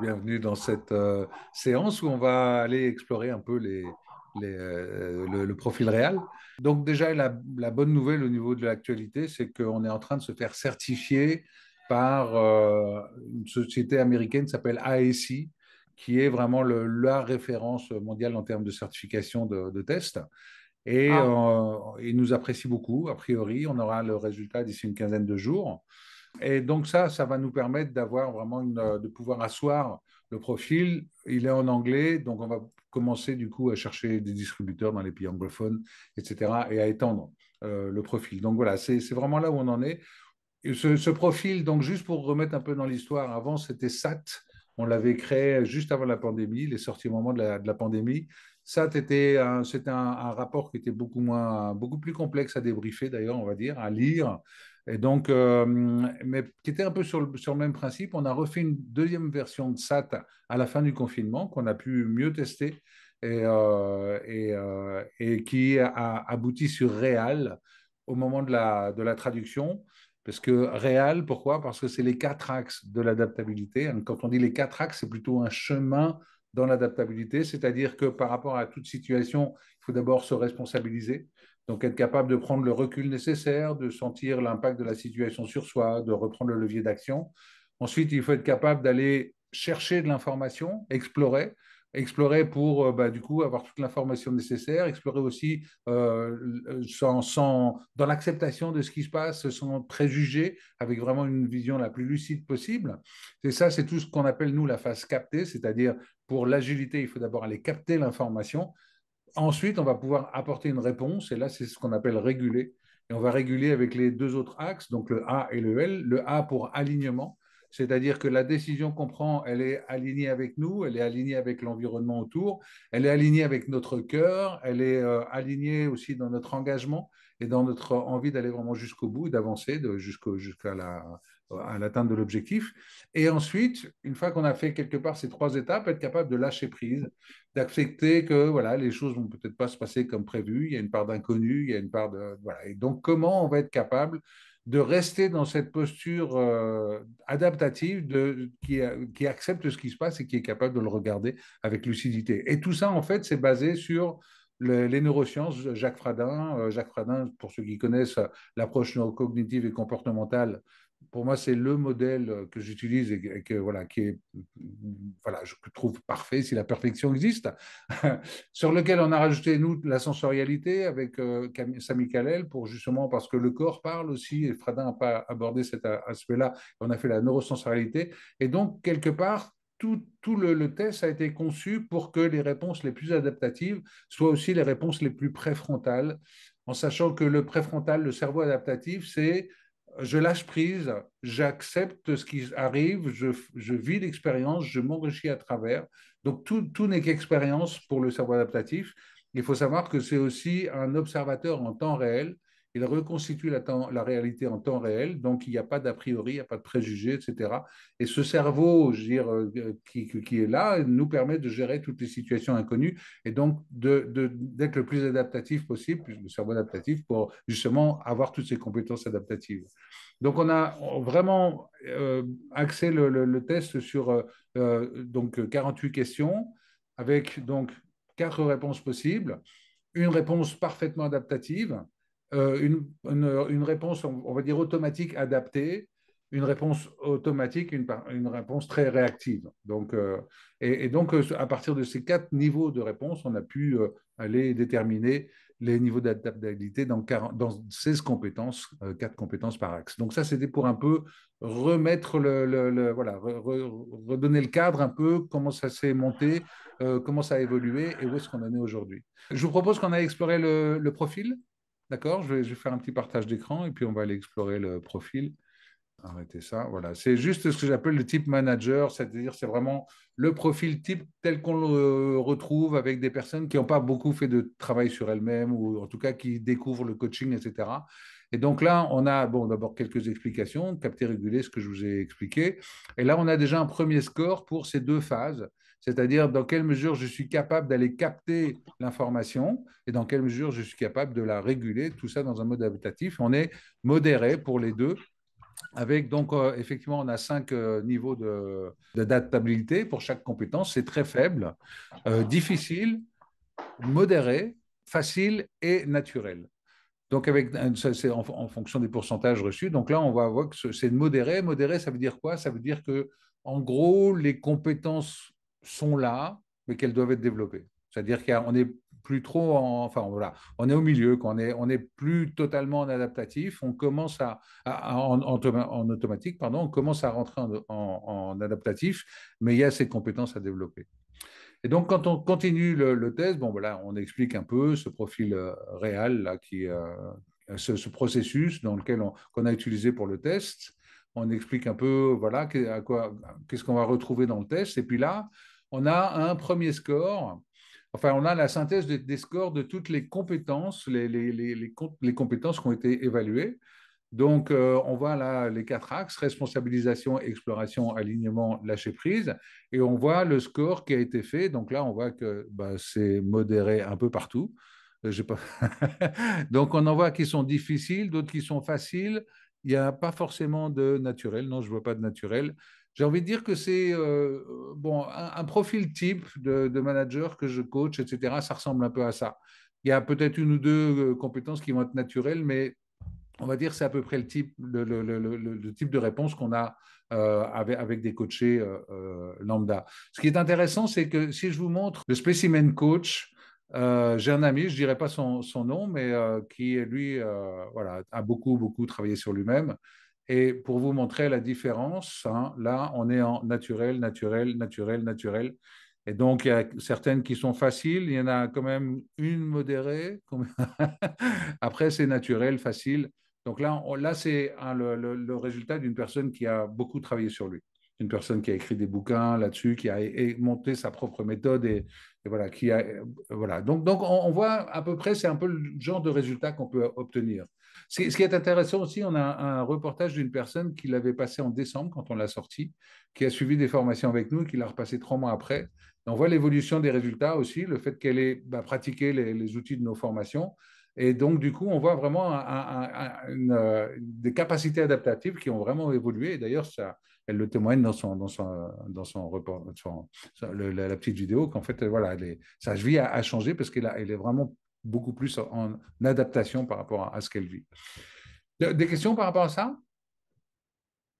bienvenue dans cette euh, séance où on va aller explorer un peu euh, le, profil réel. Donc déjà, la, bonne nouvelle au niveau de l'actualité, c'est qu'on est en train de se faire certifier par euh, une société américaine qui s'appelle ASI, qui est vraiment la référence mondiale en termes de certification de, tests. Et ils ah. nous apprécient beaucoup, a priori. On aura le résultat d'ici une quinzaine de jours. Et donc ça, ça va nous permettre d'avoir vraiment euh, de pouvoir asseoir le profil. Il est en anglais, donc on va commencer du coup à chercher des distributeurs dans les pays anglophones, etc., et à étendre euh, le profil. Donc voilà, c'est vraiment là où on en est. ce, profil, donc juste pour remettre un peu dans l'histoire, avant c'était SAT, on l'avait créé juste avant la pandémie, les sorties au moment de la, de la pandémie. SAT était, c'était un, un, rapport qui était beaucoup, moins, beaucoup plus complexe à débriefer d'ailleurs, on va dire, à lire, et donc, euh, mais qui était un peu sur le, même principe, on a refait une deuxième version de SAT à la fin du confinement qu'on a pu mieux tester et, euh, euh, qui a abouti sur Réal au moment de la, de la traduction. Parce que Réal, pourquoi Parce que c'est les quatre axes de l'adaptabilité. Hein, quand on dit les quatre axes, c'est plutôt un chemin dans l'adaptabilité, c'est-à-dire que par rapport à toute situation, il faut d'abord se responsabiliser. Donc être capable de prendre le recul nécessaire, de sentir l'impact de la situation sur soi, de reprendre le levier d'action. Ensuite, il faut être capable d'aller chercher de l'information, explorer, explorer pour euh, bah, du coup avoir toute l'information nécessaire, explorer aussi euh, dans l'acceptation de ce qui se passe, sans préjugés, avec vraiment une vision la plus lucide possible. Et ça, c'est tout ce qu'on appelle nous la phase captée, c'est-à-dire pour l'agilité, il faut d'abord aller capter l'information Ensuite, on va pouvoir apporter une réponse, et là, c'est ce qu'on appelle réguler. Et on va réguler avec les deux autres axes, donc le A et le L. Le A pour alignement, c'est-à-dire que la décision qu'on prend, elle est alignée avec nous, elle est alignée avec l'environnement autour, elle est alignée avec notre cœur, elle est euh, alignée aussi dans notre engagement et dans notre envie d'aller vraiment jusqu'au bout, d'avancer jusqu'à la, à l'atteinte de l'objectif. Et ensuite, une fois qu'on a fait quelque part ces trois étapes, être capable de lâcher prise, d'accepter que voilà, les choses vont peut-être pas se passer comme prévu, il y a une part d'inconnu, il y a une part de... Voilà. Et donc, comment on va être capable de rester dans cette posture euh, adaptative qui, qui, accepte ce qui se passe et qui est capable de le regarder avec lucidité. Et tout ça, en fait, c'est basé sur les neurosciences, Jacques Fradin. Euh, Jacques Fradin, pour ceux qui connaissent euh, l'approche neurocognitive et comportementale pour moi, c'est le modèle euh, que j'utilise et que, voilà, qui est, voilà, je trouve parfait si la perfection existe, sur lequel on a rajouté nous la sensorialité avec euh, Sami Kalel pour justement parce que le corps parle aussi et Fradin n'a pas abordé cet aspect-là. On a fait la neurosensorialité et donc quelque part tout, tout le, test a été conçu pour que les réponses les plus adaptatives soient aussi les réponses les plus préfrontales, en sachant que le préfrontal, le cerveau adaptatif, c'est je lâche prise, j'accepte ce qui arrive, je, vis l'expérience, je m'enrichis à travers. Donc tout, tout n'est qu'expérience pour le cerveau adaptatif. Il faut savoir que c'est aussi un observateur en temps réel il reconstitue la, réalité en temps réel, donc il n'y a pas d'a priori, il n'y a pas de préjugés, etc. Et ce cerveau, je veux euh, qui, est là, nous permet de gérer toutes les situations inconnues et donc d'être le plus adaptatif possible, le cerveau adaptatif, pour justement avoir toutes ces compétences adaptatives. Donc, on a vraiment euh, axé le, test sur euh, donc 48 questions avec donc quatre réponses possibles, une réponse parfaitement adaptative, euh, une, une, réponse, on, va dire, automatique adaptée, une réponse automatique, une, une réponse très réactive. Donc, euh, et, donc, euh, à partir de ces quatre niveaux de réponse, on a pu aller déterminer les niveaux d'adaptabilité dans, dans 16 compétences, quatre compétences par axe. Donc ça, c'était pour un peu remettre le, le, voilà, redonner le cadre un peu, comment ça s'est monté, comment ça a évolué et où est-ce qu'on en est aujourd'hui. Je vous propose qu'on a exploré le profil. D'accord je vais, faire un petit partage d'écran et puis on va aller explorer le profil. Arrêtez ça. Voilà. C'est juste ce que j'appelle le type manager, c'est-à-dire c'est vraiment le profil type tel qu'on le euh, retrouve avec des personnes qui n'ont pas beaucoup fait de travail sur elles-mêmes ou en tout cas qui découvrent le coaching, etc. Et donc là, on a bon, d'abord quelques explications, capter, réguler, ce que je vous ai expliqué. Et là, on a déjà un premier score pour ces deux phases c'est-à-dire dans quelle mesure je suis capable d'aller capter l'information et dans quelle mesure je suis capable de la réguler, tout ça dans un mode habitatif. On est modéré pour les deux, avec donc, euh, effectivement, on a cinq euh, niveaux d'adaptabilité de, de pour chaque compétence. C'est très faible, euh, difficile, modéré, facile et naturel. Donc, avec, c'est en, en, fonction des pourcentages reçus. Donc là, on va voir que c'est modéré. Modéré, ça veut dire quoi Ça veut dire que, en gros, les compétences sont là, mais qu'elles doivent être développées. C'est-à-dire qu'on est plus trop en, enfin voilà, on est au milieu, qu'on est, on n'est plus totalement en adaptatif, on commence à, en, automatique, pardon, on commence à rentrer en, adaptatif, mais il y a ces compétences à développer. Et donc quand on continue le, test, bon voilà, on explique un peu ce profil euh, réel là, qui, euh, ce, processus dans lequel on, qu'on a utilisé pour le test on explique un peu voilà quoi qu'est-ce qu'on va retrouver dans le test et puis là on a un premier score. Enfin, on a la synthèse des, scores de toutes les compétences, les, compétences qui ont été évaluées. Donc, euh, on voit là les quatre axes, responsabilisation, exploration, alignement, lâcher prise, et on voit le score qui a été fait. Donc là, on voit que bah, c'est modéré un peu partout. Euh, Donc, on en voit qui sont difficiles, d'autres qui sont faciles. Il n'y a pas forcément de naturel. Non, je ne vois pas de naturel j'ai envie de dire que c'est euh, euh, bon, un, profil type de, manager que je coach, etc. Ça ressemble un peu à ça. Il y a peut-être une ou deux euh, compétences qui vont être naturelles, mais on va dire c'est à peu près le type, le, type de réponse qu'on a avec, des coachés lambda. Ce qui est intéressant, c'est que si je vous montre le spécimen coach, j'ai un ami, je ne dirais pas son, nom, mais qui, lui, voilà, a beaucoup, beaucoup travaillé sur lui-même et pour vous montrer la différence, hein, là, on est en naturel, naturel, naturel, naturel. Et donc, il y a certaines qui sont faciles, il y en a quand même une modérée. Après, c'est naturel, facile. Donc là, là c'est hein, le résultat d'une personne qui a beaucoup travaillé sur lui une personne qui a écrit des bouquins là-dessus, qui a monté sa propre méthode et, voilà, qui a, euh, voilà. Donc, donc on, voit à peu près, c'est un peu le genre de résultat qu'on peut obtenir. Ce qui, ce qui, est intéressant aussi, on a un, reportage d'une personne qui l'avait passé en décembre quand on l'a sorti, qui a suivi des formations avec nous qui l'a repassé trois mois après. on voit l'évolution des résultats aussi, le fait qu'elle ait bah, pratiqué les, outils de nos formations. Et donc, du coup, on voit vraiment euh, des capacités adaptatives qui ont vraiment évolué. d'ailleurs, ça, elle le témoigne dans son, dans son, dans son report, la, petite vidéo qu'en fait, euh, voilà, elle sa vie a, changé parce qu'elle elle est vraiment beaucoup plus en, adaptation par rapport à, à ce qu'elle vit. Des questions par rapport à ça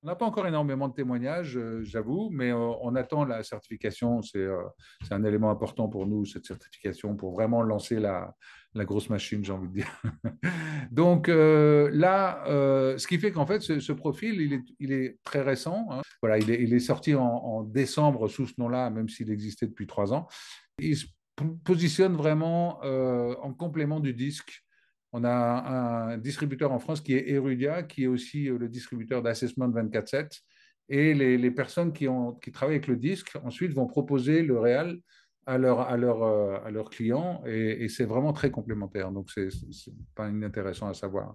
on n'a pas encore énormément de témoignages, euh, j'avoue, mais euh, on attend la certification. C'est un élément important pour nous, cette certification, pour vraiment lancer la, la grosse machine, j'ai envie de dire. Donc euh, là, euh, ce qui fait qu'en fait, ce, profil, il est, très récent. Hein. Voilà, il est, sorti en, décembre sous ce nom-là, même s'il existait depuis trois ans. Il se positionne vraiment euh, en complément du disque. On a un distributeur en France qui est Erudia, qui est aussi le distributeur d'Assessment 24-7. Et les, personnes qui, ont, travaillent avec le disque, ensuite, vont proposer le réel à leurs à leur, à leurs euh, clients et, c'est vraiment très complémentaire. Donc, c'est pas inintéressant à savoir.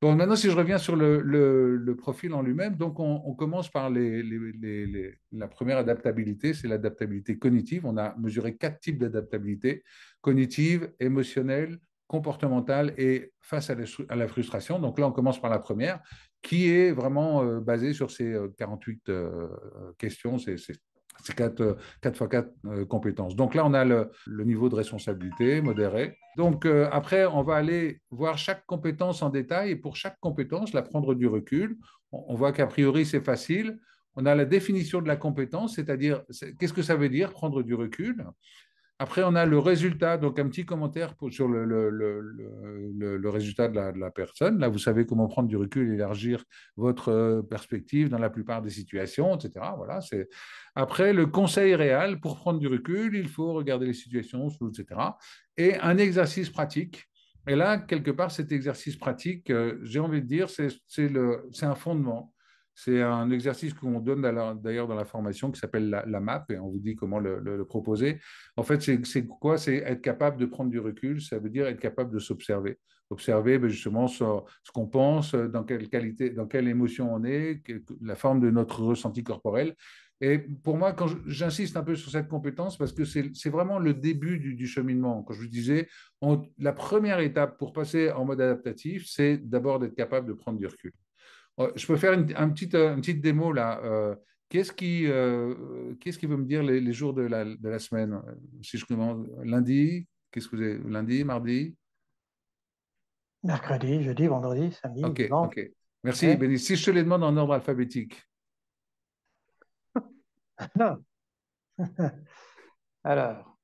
Bon, maintenant, si je reviens sur le, le, profil en lui-même, donc on, commence par les, les, les, la première adaptabilité, c'est l'adaptabilité cognitive. On a mesuré quatre types d'adaptabilité cognitive, émotionnelle, comportementale et face à la, à la, frustration. Donc là, on commence par la première, qui est vraiment euh, basée sur ces 48 euh, questions, ces, ces c'est 4, 4 euh, fois 4 euh, compétences. Donc là, on a le, niveau de responsabilité modéré. Donc euh, après, on va aller voir chaque compétence en détail et pour chaque compétence, la prendre du recul. On, on voit qu'a priori, c'est facile. On a la définition de la compétence, c'est-à-dire qu'est-ce que ça veut dire prendre du recul. Après, on a le résultat, donc un petit commentaire sur le, le, le, le résultat de la, personne. Là, vous savez comment prendre du recul, élargir votre euh, perspective dans la plupart des situations, etc. Voilà, c'est... Après, le conseil réel, pour prendre du recul, il faut regarder les situations, etc. Et un exercice pratique. Et là, quelque part, cet exercice pratique, euh, j'ai envie de dire, c'est, c'est un fondement c'est un exercice qu'on donne d'ailleurs dans la formation qui s'appelle la, MAP et on vous dit comment le, proposer. En fait, c'est quoi C'est être capable de prendre du recul, ça veut dire être capable de s'observer. Observer, ben, justement ce, qu'on pense, dans quelle qualité, dans quelle émotion on est, la forme de notre ressenti corporel. Et pour moi, quand j'insiste un peu sur cette compétence, parce que c'est vraiment le début du, cheminement. Quand je vous disais, la première étape pour passer en mode adaptatif, c'est d'abord d'être capable de prendre du recul. Euh, je peux faire une, petite, euh, petite démo là. Euh, qu'est-ce qui, qu'est-ce qui veut me dire les, jours de la, de la, semaine Si je demande lundi, qu'est-ce que vous avez Lundi, mardi Mercredi, jeudi, vendredi, samedi. Ok, dimanche. Merci, Si je te les demande en ordre alphabétique. Non. Alors.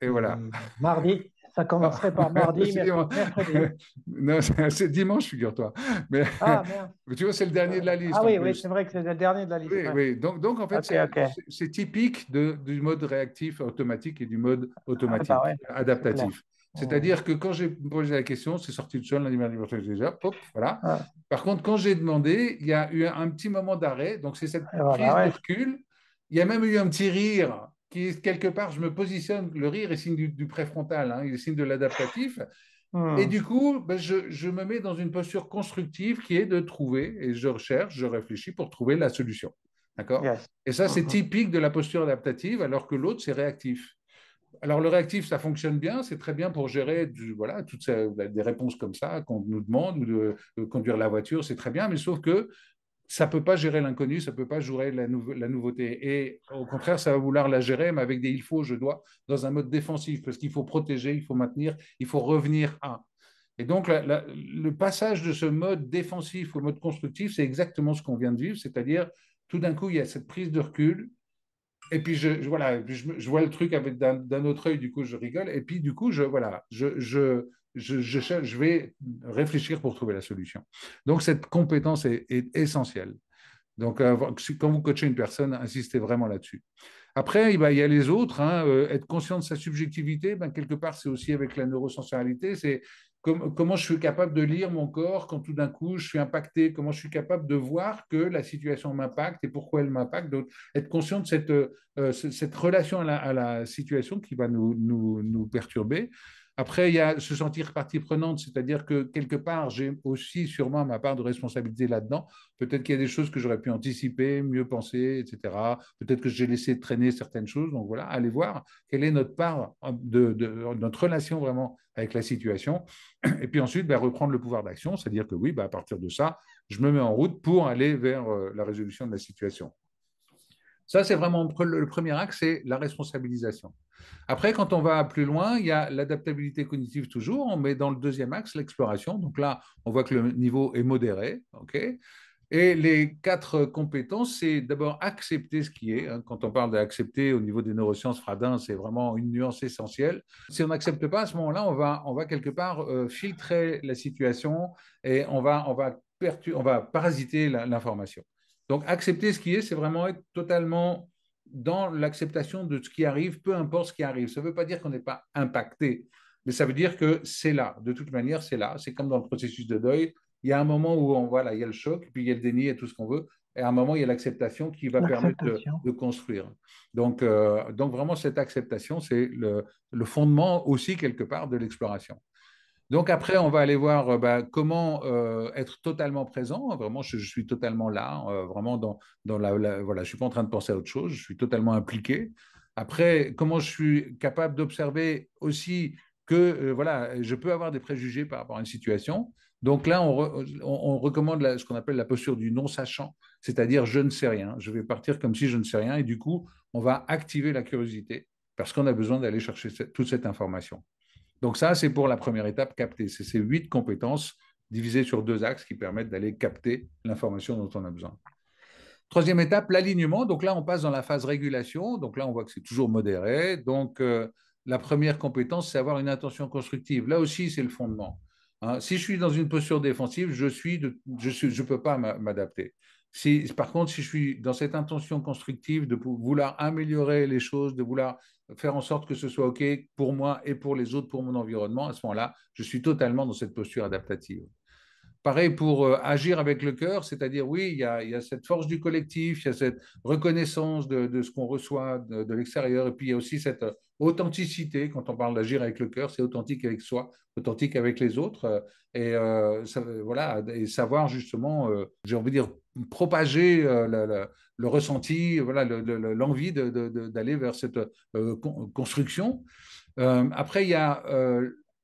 Et voilà. Hmm, mardi ça commencerait par ah, mardi, mercredi. non, c'est dimanche, figure-toi. Ah, mais, tu vois, c'est le dernier de la liste. Ah oui, oui c'est vrai que c'est le dernier de la liste. Oui, oui. Donc, donc, en fait, c'est typique du mode réactif automatique et du mode ah, automatique adaptatif. C'est-à-dire mmh. que quand j'ai posé la question, c'est sorti de seul, l'animal mercredi, déjà, pop, voilà. Par contre, quand j'ai demandé, il y a eu un, petit moment d'arrêt, donc c'est cette prise de recul. Il y a même eu un petit rire qui quelque part, je me positionne, le rire est signe du, préfrontal, hein. il est signe de l'adaptatif. Et ah. du coup, ben, je, me mets dans une posture constructive qui est de trouver, et je recherche, je réfléchis pour trouver la solution. D'accord Et ça, c'est mhm. typique de la posture adaptative, alors que l'autre, c'est réactif. Alors, le réactif, ça fonctionne bien, c'est très bien pour gérer du, voilà, toutes des réponses comme ça qu'on nous demande, ou de euh, conduire la voiture, c'est très bien, mais sauf que ça ne peut pas gérer l'inconnu, ça ne peut pas gérer la, nouveauté. Et au contraire, ça va vouloir la gérer, mais avec des il faut, je dois, dans un mode défensif, parce qu'il faut protéger, il faut maintenir, il faut revenir à. Et donc, le passage de ce mode défensif au mode constructif, c'est exactement ce qu'on vient de vivre, c'est-à-dire, tout d'un coup, il y a cette prise de recul, et puis je, je, vois le truc avec d'un autre œil, du coup, je rigole, et puis du coup, je, voilà, je, je je, vais réfléchir pour trouver la solution. Donc, cette compétence est, essentielle. Donc, euh, quand vous coachez une personne, insistez vraiment là-dessus. Après, eh ben, il y a les autres. Hein, euh, être conscient de sa subjectivité, ben, quelque part, c'est aussi avec la neurosensorialité. C'est comment je suis capable de lire mon corps quand tout d'un coup je suis impacté, comment je suis capable de voir que la situation m'impacte et pourquoi elle m'impacte. Donc, être conscient de cette, euh, cette relation à la, situation qui va nous, nous, nous perturber. Après, il y a se sentir partie prenante, c'est-à-dire que quelque part, j'ai aussi sûrement ma part de responsabilité là-dedans. Peut-être qu'il y a des choses que j'aurais pu anticiper, mieux penser, etc. Peut-être que j'ai laissé traîner certaines choses. Donc voilà, allez voir quelle est notre part de, notre relation vraiment avec la situation. Et puis ensuite, bah, reprendre le pouvoir d'action, c'est-à-dire que oui, bah, à partir de ça, je me mets en route pour aller vers euh, la résolution de la situation. Ça, c'est vraiment le premier axe, c'est la responsabilisation. Après, quand on va plus loin, il y a l'adaptabilité cognitive toujours. On met dans le deuxième axe l'exploration. Donc là, on voit que le niveau est modéré. et les quatre compétences, c'est d'abord accepter ce qui est. Hein. Quand on parle d'accepter au niveau des neurosciences, Fradin, c'est vraiment une nuance essentielle. Si on n'accepte pas, à ce moment-là, on va, quelque part euh, filtrer la situation et on va parasiter l'information. Donc accepter ce qui est, c'est vraiment être totalement dans l'acceptation de ce qui arrive, peu importe ce qui arrive. Ça ne veut pas dire qu'on n'est pas impacté, mais ça veut dire que c'est là. De toute manière, c'est là. C'est comme dans le processus de deuil. Il y a un moment où on, il y a le choc, puis il y a le déni et tout ce qu'on veut. Et à un moment, il y a l'acceptation qui va permettre de, construire. Euh, donc, vraiment, cette acceptation, c'est le fondement aussi, quelque part, de l'exploration. Donc après, on va aller voir euh, bah, comment euh, être totalement présent. Vraiment, je, suis totalement là, euh, vraiment dans, la, Voilà, je suis pas en train de penser à autre chose, je suis totalement impliqué. Après, comment je suis capable d'observer aussi que voilà, je peux avoir des préjugés par rapport à une situation. Donc là, on, recommande ce qu'on appelle la posture du non-sachant, c'est-à-dire je ne sais rien, je vais partir comme si je ne sais rien, et du coup, on va activer la curiosité parce qu'on a besoin d'aller chercher toute cette information. Donc ça, c'est pour la première étape, capter. C'est ces huit compétences divisées sur deux axes qui permettent d'aller capter l'information dont on a besoin. Troisième étape, l'alignement. Donc là, on passe dans la phase régulation. Donc là, on voit que c'est toujours modéré. Donc euh, la première compétence, c'est avoir une intention constructive. Là aussi, c'est le fondement. Hein, si je suis dans une posture défensive, je suis, je peux pas m'adapter. par contre, si je suis dans cette intention constructive de vouloir améliorer les choses, de vouloir faire en sorte que ce soit OK pour moi et pour les autres, pour mon environnement, à ce moment-là, je suis totalement dans cette posture adaptative. Pareil pour euh, agir avec le cœur, c'est-à-dire oui, il y, a, cette force du collectif, il y a cette reconnaissance de, ce qu'on reçoit de, l'extérieur, et puis il y a aussi cette euh, authenticité, quand on parle d'agir avec le cœur, c'est authentique avec soi, authentique avec les autres, euh, et, voilà, et savoir justement, j'ai envie de dire, propager le ressenti, voilà, l'envie d'aller vers cette construction. après, il y a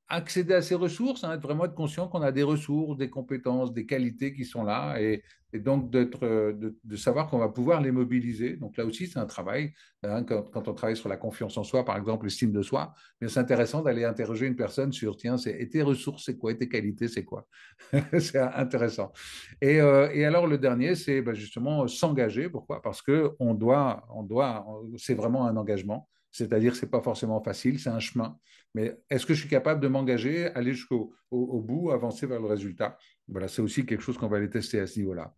accéder à ces ressources, hein, être vraiment être conscient qu'on a des ressources, des compétences, des qualités qui sont là, et, donc euh, de, de, savoir qu'on va pouvoir les mobiliser. Donc là aussi, c'est un travail. Hein, quand, on travaille sur la confiance en soi, par exemple, l'estime de soi, mais c'est intéressant d'aller interroger une personne sur, tiens, c'est, tes ressources, c'est quoi, tes qualités, c'est quoi C'est intéressant. Euh, et, alors le dernier, c'est ben, justement s'engager. Pourquoi Parce que doit, on doit, c'est vraiment un engagement. C'est-à-dire, que c'est pas forcément facile, c'est un chemin. Mais est-ce que je suis capable de m'engager, aller jusqu'au bout, avancer vers le résultat Voilà, c'est aussi quelque chose qu'on va aller tester à ce niveau-là.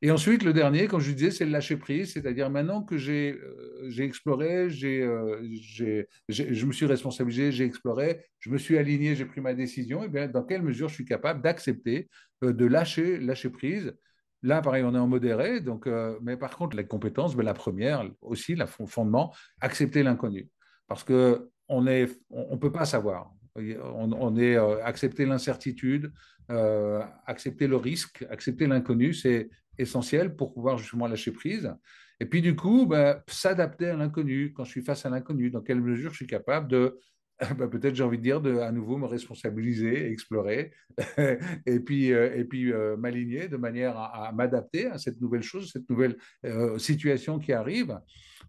Et ensuite, le dernier, comme je disais, c'est le lâcher prise, c'est-à-dire maintenant que j'ai euh, exploré, euh, j'ai, je me suis responsabilisé, j'ai exploré, je me suis aligné, j'ai pris ma décision, et eh bien dans quelle mesure je suis capable d'accepter, euh, de lâcher, lâcher prise Là, pareil, on est en modéré. Donc, euh, mais par contre, les compétences, ben, la première aussi, le fondement, accepter l'inconnu. Parce qu'on ne on peut pas savoir. On, est euh, accepter l'incertitude, euh, accepter le risque, accepter l'inconnu, c'est essentiel pour pouvoir justement lâcher prise. Et puis du coup, ben, s'adapter à l'inconnu. Quand je suis face à l'inconnu, dans quelle mesure je suis capable de Bah, peut-être j'ai envie de dire de à nouveau me responsabiliser, explorer, et puis, euh, et puis euh, m'aligner de manière à, m'adapter à cette nouvelle chose, cette nouvelle euh, situation qui arrive.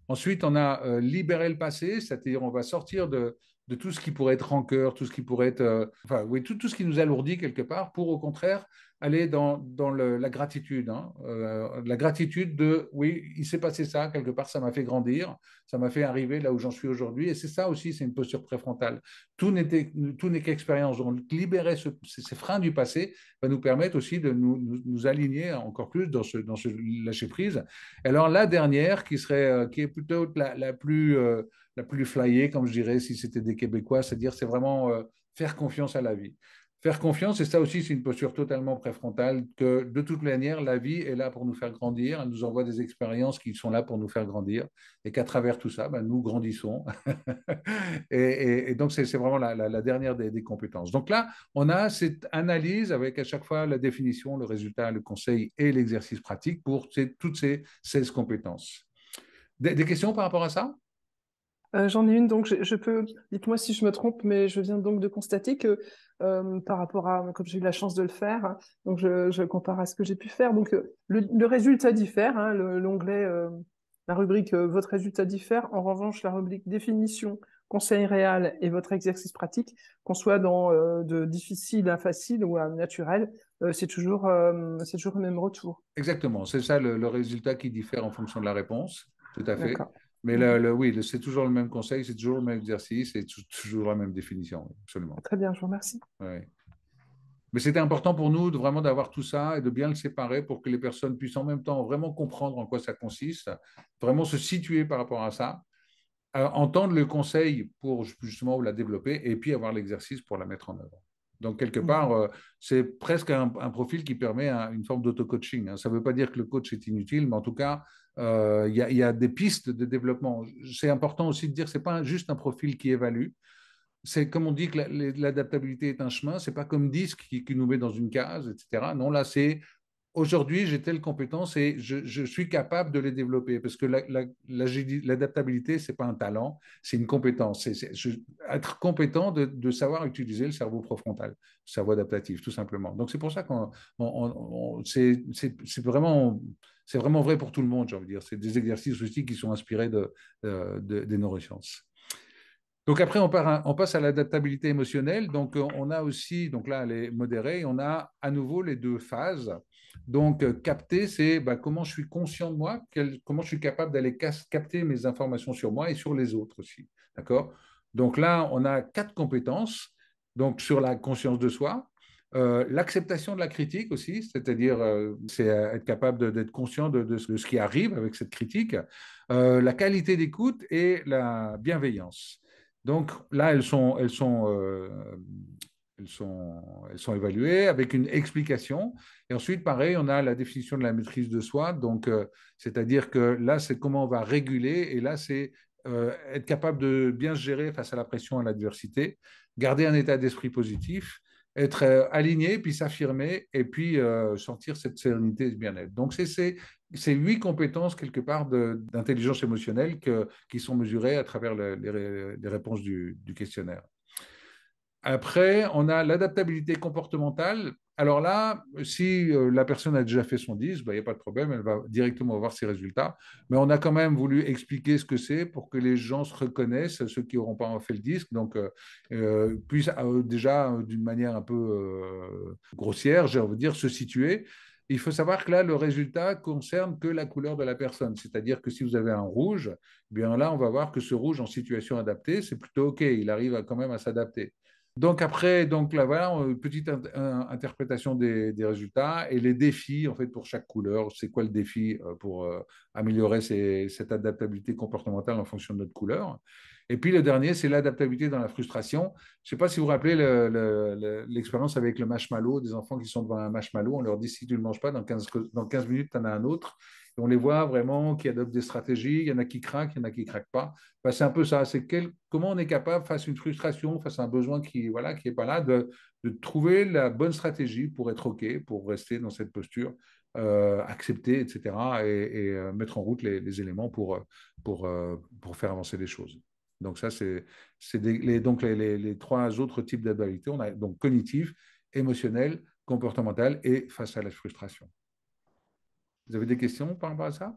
Ensuite, on a libéré le passé, c'est-à-dire on va sortir de, de tout ce qui pourrait être rancœur, tout ce qui pourrait être, enfin oui, tout, tout ce qui nous alourdit quelque part, pour au contraire aller dans, dans la gratitude. Hein. Euh, la gratitude de, oui, il s'est passé ça, quelque part, ça m'a fait grandir, ça m'a fait arriver là où j'en suis aujourd'hui. Et c'est ça aussi, c'est une posture préfrontale. Tout n'est qu'expérience. Donc, libérer ces freins du passé va nous permettre aussi de nous, nous, aligner encore plus dans ce, dans ce lâcher-prise. Alors, la dernière, qui, serait, euh, qui est plutôt la, la plus, euh, la plus flyée, comme je dirais, si c'était des Québécois, c'est-à-dire c'est vraiment faire confiance à la vie. Faire confiance, et ça aussi, c'est une posture totalement préfrontale, que de toute manière, la vie est là pour nous faire grandir, elle nous envoie des expériences qui sont là pour nous faire grandir, et qu'à travers tout ça, ben, nous grandissons. et, donc, c'est vraiment la, dernière des, compétences. Donc là, on a cette analyse avec à chaque fois la définition, le résultat, le conseil et l'exercice pratique pour toutes ces 16 compétences. des questions par rapport à ça euh, j'en ai une, donc je, peux, dites-moi si je me trompe, mais je viens donc de constater que euh, par rapport à, comme j'ai eu la chance de le faire, hein, donc je, compare à ce que j'ai pu faire, donc euh, le, résultat diffère, hein, l'onglet, la rubrique Votre résultat diffère, en revanche la rubrique Définition, Conseil réel et votre exercice pratique, qu'on soit dans de difficile à facile ou à naturel, c'est toujours, c'est toujours le même retour. Exactement, c'est ça le, résultat qui diffère en fonction de la réponse, tout à fait. Mais le, mmh. oui, c'est toujours le même conseil, c'est toujours le même exercice, c'est toujours la même définition, absolument. Très bien, je vous remercie. Mais c'était important pour nous de vraiment d'avoir tout ça et de bien le séparer pour que les personnes puissent en même temps vraiment comprendre en quoi ça consiste, vraiment se situer par rapport à ça, euh, entendre le conseil pour justement la développer et puis avoir l'exercice pour la mettre en œuvre. Donc, quelque mmh. part, euh, c'est presque un, profil qui permet une forme d'auto-coaching. Hein. Ça ne veut pas dire que le coach est inutile, mais en tout cas, euh, il y, a, des pistes de développement. C'est important aussi de dire que ce n'est pas juste un profil qui évalue. C'est comme on dit que l'adaptabilité est un chemin, ce n'est pas comme disque qui, nous met dans une case, etc. Non, là, c'est aujourd'hui, j'ai telle compétence et je, suis capable de les développer parce que l'adaptabilité, la, ce n'est pas un talent, c'est une compétence. C'est être compétent de, savoir utiliser le cerveau profrontal, le cerveau adaptatif, tout simplement. Donc, c'est pour ça qu'on. C'est vraiment. C'est vraiment vrai pour tout le monde, j'ai envie de dire. C'est des exercices aussi qui sont inspirés de, euh, des neurosciences. Donc après, on, on passe à l'adaptabilité émotionnelle. Donc on a aussi, donc là, elle est modérée, on a à nouveau les deux phases. Donc, euh, capter, c'est bah, comment je suis conscient de moi, comment je suis capable d'aller capter mes informations sur moi et sur les autres aussi. D'accord Donc là, on a quatre compétences. Donc, sur la conscience de soi, euh, l'acceptation de la critique aussi, c'est-à-dire euh, c'est être capable d'être conscient de, ce qui arrive avec cette critique, la qualité d'écoute et la bienveillance. Donc là, elles sont, elles sont elles sont, sont évaluées avec une explication. Et ensuite, pareil, on a la définition de la maîtrise de soi. Donc, euh, c'est-à-dire que là, c'est comment on va réguler. Et là, c'est euh, être capable de bien se gérer face à la pression et à l'adversité, garder un état d'esprit positif, être euh, aligné, puis s'affirmer, et puis sentir cette sérénité et ce bien-être. Donc, c'est ces, huit compétences, quelque part, d'intelligence émotionnelle qui sont mesurées à travers les, réponses du questionnaire. Après, on a l'adaptabilité comportementale. Alors là, si euh, la personne a déjà fait son disque, bah, il n'y a pas de problème, elle va directement avoir ses résultats. Mais on a quand même voulu expliquer ce que c'est pour que les gens se reconnaissent, ceux qui n'auront pas fait le disque, donc euh, euh, puissent déjà d'une manière un peu grossière, j'ai envie de dire, se situer. Il faut savoir que là, le résultat concerne que la couleur de la personne. C'est-à-dire que si vous avez un rouge, eh bien là, on va voir que ce rouge en situation adaptée, c'est plutôt OK, il arrive quand même à s'adapter. Donc après, donc voilà, une euh, petite euh, interprétation des, résultats et les défis en fait pour chaque couleur. C'est quoi le défi euh, pour améliorer cette adaptabilité comportementale en fonction de notre couleur Et puis le dernier, c'est l'adaptabilité dans la frustration. Je ne sais pas si vous vous rappelez l'expérience avec le marshmallow, des enfants qui sont devant un marshmallow, on leur dit si tu ne le manges pas, dans dans 15 minutes, tu en as un autre on les voit vraiment qui adoptent des stratégies, il y en a qui craquent, il y en a qui craquent pas. c'est un peu ça, c'est comment on est capable, face à une frustration, face à un besoin qui voilà qui est pas là, de, trouver la bonne stratégie pour être OK, pour rester dans cette posture, euh, accepter, etc., et, euh, mettre en route les, éléments pour, euh, pour, faire avancer les choses. Donc ça, c'est les, donc les, trois autres types d'adaptabilité. On a donc cognitif, émotionnel, comportemental et face à la frustration. Vous avez des questions par rapport à ça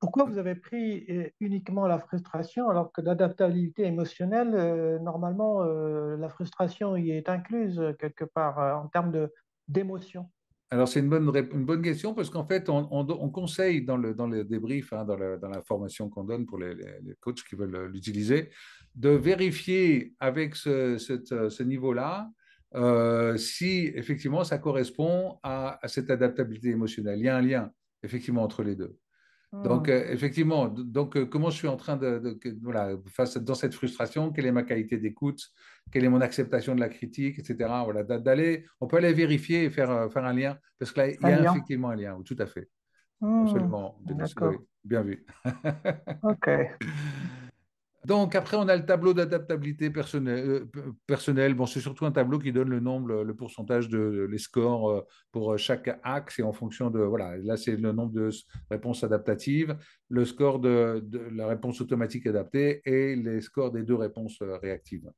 Pourquoi vous avez pris euh, uniquement la frustration alors que l'adaptabilité émotionnelle, euh, normalement, euh, la frustration y est incluse quelque part en termes d'émotion alors c'est une bonne, une bonne question parce qu'en fait on, conseille dans le, dans le débrief, hein, dans, la, formation qu'on donne pour les, coachs qui veulent l'utiliser, de vérifier avec ce niveau-là euh, si effectivement ça correspond à, cette adaptabilité émotionnelle. Il y a un lien effectivement entre les deux. Donc, hmm. euh, effectivement, donc, euh, comment je suis en train de, de, voilà, face dans cette frustration, quelle est ma qualité d'écoute, quelle est mon acceptation de la critique, etc. Voilà, d'aller, on peut aller vérifier et faire, faire un lien, parce que là, il y a effectivement un lien, tout à fait. Hmm, Absolument, bien, bien vu. ok. Donc après, on a le tableau d'adaptabilité personnelle. Euh, bon, c'est surtout un tableau qui donne le nombre, le pourcentage de les scores euh, pour euh, chaque axe et en fonction de voilà. Là, c'est le nombre de réponses adaptatives, le score de, la réponse automatique adaptée et les scores des deux réponses réactives.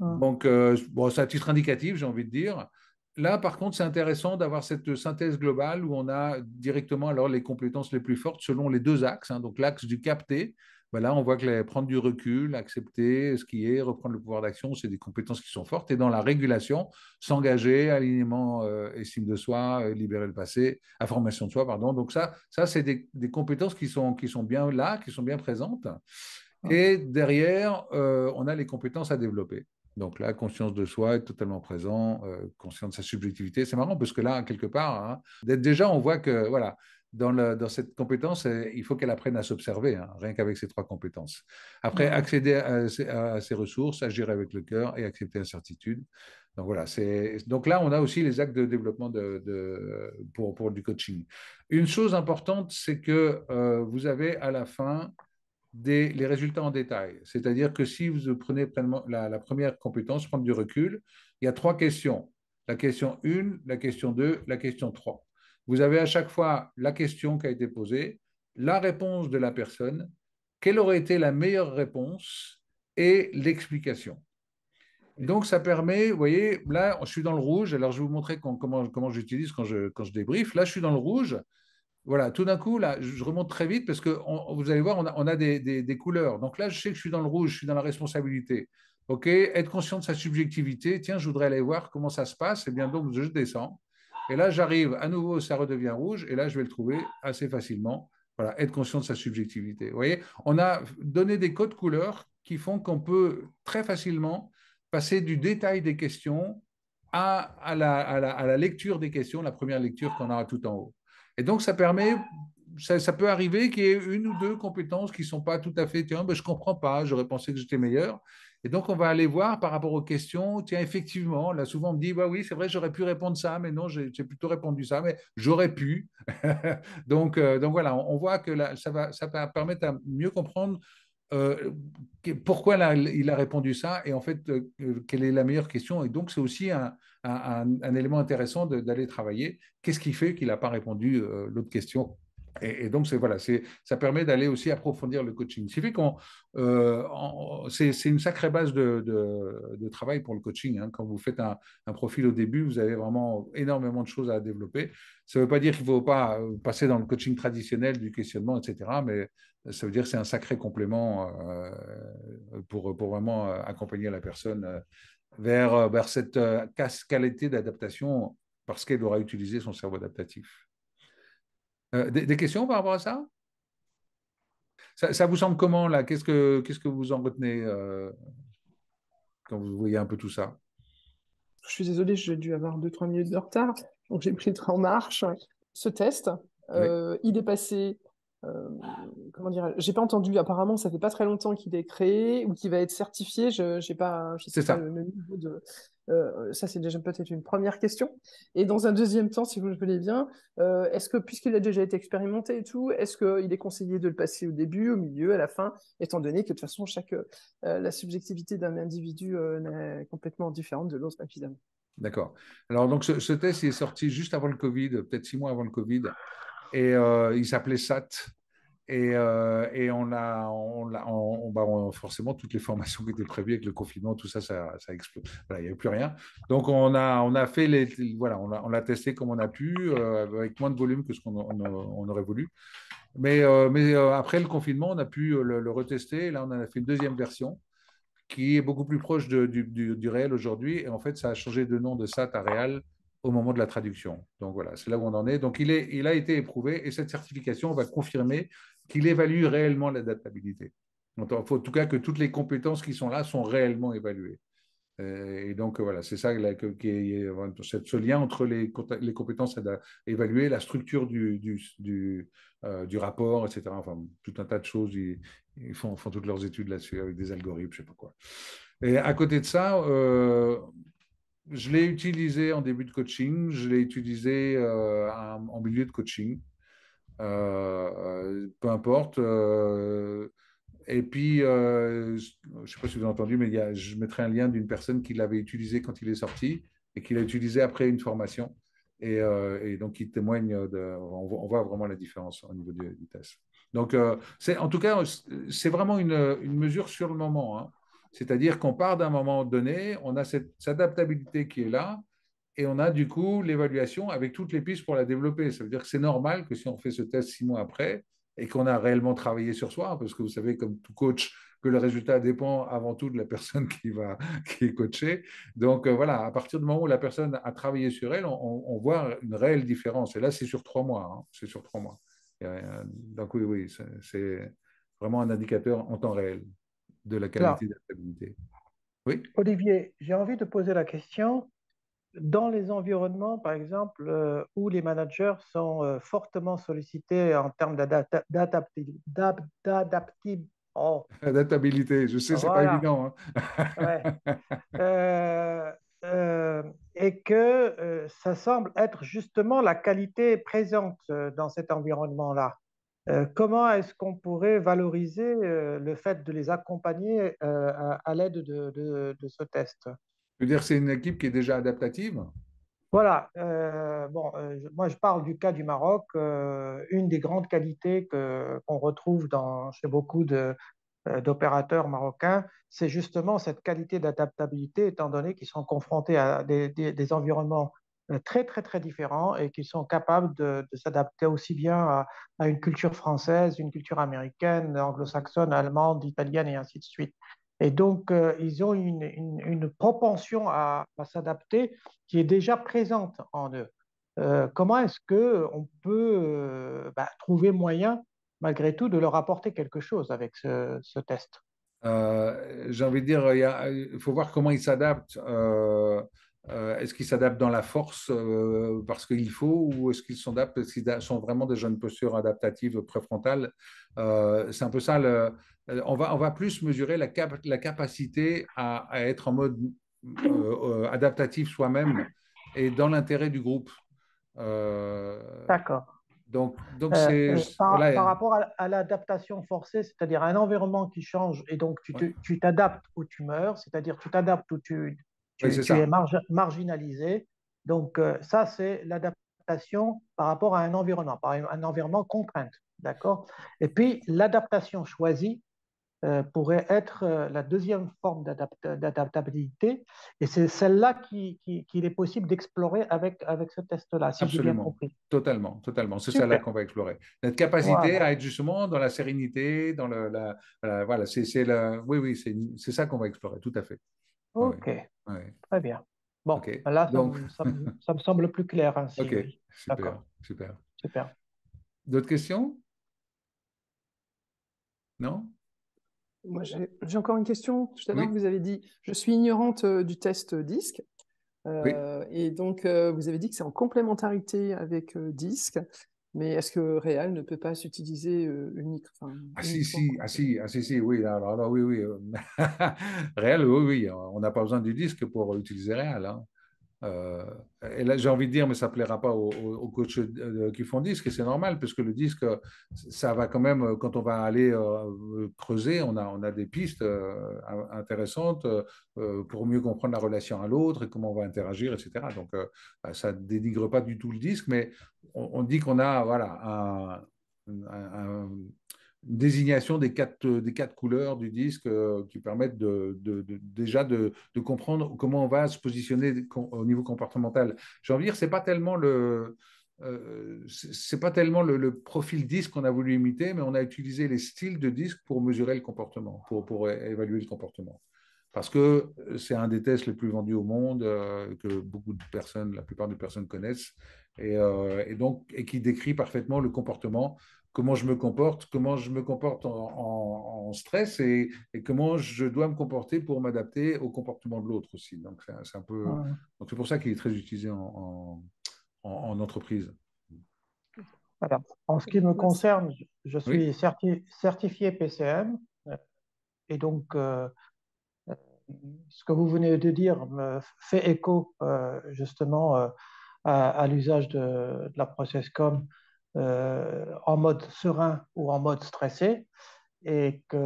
Ah. Donc, bon, c'est à titre indicatif, j'ai envie de dire. Là, par contre, c'est intéressant d'avoir cette synthèse globale où on a directement alors les compétences les plus fortes selon les deux axes. Hein. donc l'axe du capter, bah on voit que prendre du recul, accepter ce qui est, reprendre le pouvoir d'action, c'est des compétences qui sont fortes. Et dans la régulation, s'engager, alignement, euh, estime de soi, euh, libérer le passé, affirmation de soi, pardon. Donc ça, ça c'est des, compétences qui sont, qui sont bien là, qui sont bien présentes. Ah. Et derrière, euh, on a les compétences à développer. Donc là, conscience de soi, est totalement présent, euh, conscience de sa subjectivité. C'est marrant parce que là, quelque part, hein, d'être déjà, on voit que voilà, dans, cette compétence, euh, il faut qu'elle apprenne à s'observer, hein, rien qu'avec ces trois compétences. Après, accéder à, ses ressources, agir avec le cœur et accepter l'incertitude. Donc voilà, donc là, on a aussi les actes de développement de, pour, du coaching. Une chose importante, c'est que euh, vous avez à la fin les résultats en détail. C'est-à-dire que si vous prenez la, première compétence, prendre du recul, il y a trois questions. La question 1, la question 2, la question 3. Vous avez à chaque fois la question qui a été posée, la réponse de la personne, quelle aurait été la meilleure réponse et l'explication. Donc, ça permet, vous voyez, là, je suis dans le rouge. Alors, je vais vous montrer comment, j'utilise quand je, quand je débriefe. Là, je suis dans le rouge voilà, tout d'un coup, là, je remonte très vite parce que vous allez voir, on a, des, couleurs. Donc là, je sais que je suis dans le rouge, je suis dans la responsabilité. OK, être conscient de sa subjectivité. Tiens, je voudrais aller voir comment ça se passe. Et eh bien donc, je descends. Et là, j'arrive à nouveau, ça redevient rouge. Et là, je vais le trouver assez facilement. Voilà, être conscient de sa subjectivité. Vous voyez, on a donné des codes couleurs qui font qu'on peut très facilement passer du détail des questions à, la, à la lecture des questions, la première lecture qu'on aura tout en haut. Et donc, ça permet, ça, peut arriver qu'il y ait une ou deux compétences qui ne sont pas tout à fait, tiens, ben, je ne comprends pas, j'aurais pensé que j'étais meilleur. Et donc, on va aller voir par rapport aux questions, tiens, effectivement, là, souvent, on me dit, bah oui, c'est vrai, j'aurais pu répondre ça, mais non, j'ai plutôt répondu ça, mais j'aurais pu. donc, euh, donc, voilà, on, voit que ça, va, ça permettre à mieux comprendre euh, pourquoi il a répondu ça et en fait, euh, quelle est la meilleure question. Et donc, c'est aussi un, un, élément intéressant d'aller travailler. Qu'est-ce qui fait qu'il n'a pas répondu euh, l'autre question et, et, donc, voilà, ça permet d'aller aussi approfondir le coaching Euh, c'est une sacrée base de, de, travail pour le coaching. Hein. Quand vous faites un, profil au début, vous avez vraiment énormément de choses à développer. Ça ne veut pas dire qu'il ne faut pas euh, passer dans le coaching traditionnel du questionnement, etc. Mais ça veut dire que c'est un sacré complément euh, pour, pour, vraiment accompagner la personne vers, euh, vers cette euh, qualité d'adaptation parce qu'elle aura utilisé son cerveau adaptatif. Euh, des, questions par rapport à ça, ça, vous semble comment là qu'est-ce que, que vous en retenez quand vous voyez un peu tout ça Je suis désolé j'ai dû avoir 2-3 minutes de retard, donc j'ai pris en marche. Ce test, il est passé euh, comment dire, j'ai pas entendu. Apparemment, ça fait pas très longtemps qu'il est créé ou qu'il va être certifié. Je n'ai hein, pas, ça. Le, niveau de. Euh, ça, c'est déjà peut-être une première question. Et dans un deuxième temps, si vous le voulez bien, euh, est-ce que, puisqu'il a déjà été expérimenté et tout, est-ce qu'il est conseillé de le passer au début, au milieu, à la fin, étant donné que de toute façon, chaque, la subjectivité d'un individu est complètement différente de l'autre, évidemment. D'accord. Alors, donc, ce, ce, test, il est sorti juste avant le Covid, peut-être six mois avant le Covid et euh, il s'appelait SAT. Euh, et, on a, bah, on forcément toutes les formations qui étaient prévues avec le confinement, tout ça, ça, ça explose. il n'y avait plus rien. Donc on a, on a fait les, voilà, on l'a testé comme on a pu, euh, avec moins de volume que ce qu'on on aurait voulu. Mais, mais après le confinement, on a pu le, le, retester. Là, on a fait une deuxième version qui est beaucoup plus proche du, du, réel aujourd'hui. Et en fait, ça a changé de nom de SAT à Réal au moment de la traduction. Donc voilà, c'est là où on en est. Donc il, est, il a été éprouvé et cette certification va confirmer qu'il évalue réellement l'adaptabilité. il faut en tout cas que toutes les compétences qui sont là sont réellement évaluées. Euh, et donc voilà, c'est ça que, qui est, ce lien entre les, les compétences à évaluer, la structure du, du, du, euh, rapport, etc. Enfin, tout un tas de choses. Ils, font, toutes leurs études là-dessus avec des algorithmes, je ne sais pas quoi. Et à côté de ça, euh, je l'ai utilisé en début de coaching, je l'ai utilisé euh, en milieu de coaching, euh, euh, peu importe. et puis, je ne sais pas si vous avez entendu, mais je mettrai un lien d'une personne qui l'avait utilisé quand il est sorti et qui l'a utilisé après une formation. Et, donc, il témoigne, de, on, voit, vraiment la différence au niveau du test. Donc, c'est en tout cas, c'est vraiment une, mesure sur le moment. Hein. C'est-à-dire qu'on part d'un moment donné, on a cette, adaptabilité qui est là, et on a du coup l'évaluation avec toutes les pistes pour la développer. Ça veut dire que c'est normal que si on fait ce test six mois après et qu'on a réellement travaillé sur soi, parce que vous savez, comme tout coach, que le résultat dépend avant tout de la personne qui, va, qui est coachée. Donc euh, voilà, à partir du moment où la personne a travaillé sur elle, on, voit une réelle différence. Et là, c'est sur trois mois. Hein. c'est sur trois mois. Euh, donc oui, oui, c'est vraiment un indicateur en temps réel de la qualité d'adaptabilité. Olivier, j'ai envie de poser la question. Dans les environnements, par exemple, euh, où les managers sont euh, fortement sollicités en termes oh. d'adaptabilité, Adaptabilité, je sais, c'est pas évident. Hein. Euh, et que ça semble être justement la qualité présente dans cet environnement-là. Euh, comment est-ce qu'on pourrait valoriser euh, le fait de les accompagner euh, à, l'aide de, ce test Je veux dire, c'est une équipe qui est déjà adaptative voilà, moi je parle du cas du Maroc. une des grandes qualités qu'on retrouve chez beaucoup d'opérateurs marocains, c'est justement cette qualité d'adaptabilité, étant donné qu'ils sont confrontés à des environnements euh, très très très différents et qui sont capables de, s'adapter aussi bien à, une culture française, une culture américaine, anglo-saxonne, allemande, italienne et ainsi de suite. Et donc, euh, ils ont une, une, propension à, s'adapter qui est déjà présente en eux. Euh, comment est-ce qu'on peut bah, trouver moyen, malgré tout, de leur apporter quelque chose avec ce, ce test J'ai envie de dire, il faut voir comment ils s'adaptent euh, est-ce qu'ils s'adaptent dans la force euh, parce qu'il faut ou est-ce qu'ils parce qu'ils sont vraiment des jeunes postures adaptatives préfrontales euh, C'est un peu ça. on, va, on va plus mesurer la, la capacité à, être en mode adaptatif soi-même et dans l'intérêt du groupe. D'accord. Donc, donc par, rapport à, l'adaptation forcée, c'est-à-dire un environnement qui change et donc tu t'adaptes ou tu meurs, c'est-à-dire tu t'adaptes ou tu tu, es marginalisé. Donc, euh, ça, c'est l'adaptation par rapport à un environnement, par un, environnement contrainte. D'accord Et puis, l'adaptation choisie euh, pourrait être euh, la deuxième forme d'adaptabilité. Et c'est celle-là qu'il qui, est possible d'explorer avec, avec ce test-là, si j'ai bien Totalement, totalement. C'est celle-là qu'on va explorer. Notre capacité à être justement dans la sérénité, dans le. La, voilà, c'est oui, oui, c'est ça qu'on va explorer, tout à fait. Ok, très bien. Bon, là, ça, me, semble plus clair ainsi. Hein, ok, super, super. D'autres questions Non Moi, j'ai encore une question. Tout à l'heure, vous avez dit, je suis ignorante euh, du test DISC. Euh, et donc, euh, vous avez dit que c'est en complémentarité avec DISC. Mais est-ce que Real ne peut pas s'utiliser unique Ah si si, ah, si, ah, si, si, oui, alors, ah oui, oui. Euh, Real, oui, oui, on n'a pas besoin du disque pour utiliser Real. Hein. Euh, et là, j'ai envie de dire, mais ça ne plaira pas aux, coachs euh, qui font disque, et c'est normal, parce que le disque, ça va quand même, euh, quand on va aller creuser, on a, on a des pistes intéressantes pour mieux comprendre la relation à l'autre et comment on va interagir, etc. Donc, bah, ça ne dénigre pas du tout le disque, mais on, dit qu'on a voilà, un désignation des quatre, euh, des quatre couleurs du disque euh, qui permettent déjà de, comprendre comment on va se positionner au niveau comportemental. J'ai envie de dire, ce pas tellement le... Euh, c'est pas tellement le, profil disque qu'on a voulu imiter, mais on a utilisé les styles de disque pour mesurer le comportement, pour, pour évaluer le comportement. Parce que c'est un des tests les plus vendus au monde, que beaucoup de personnes, la plupart des personnes connaissent, donc, et qui décrit parfaitement le comportement comment je me comporte, comment je me comporte en, stress et, comment je dois me comporter pour m'adapter au comportement de l'autre aussi. Donc, c'est un peu. Donc, c'est pour ça qu'il est très utilisé en, entreprise. En ce qui me concerne, je suis certifié PCM. Et donc, euh, ce que vous venez de dire me fait écho euh, justement euh, à, l'usage de, de, la ProcessCom euh, en mode serein ou en mode stressé, et que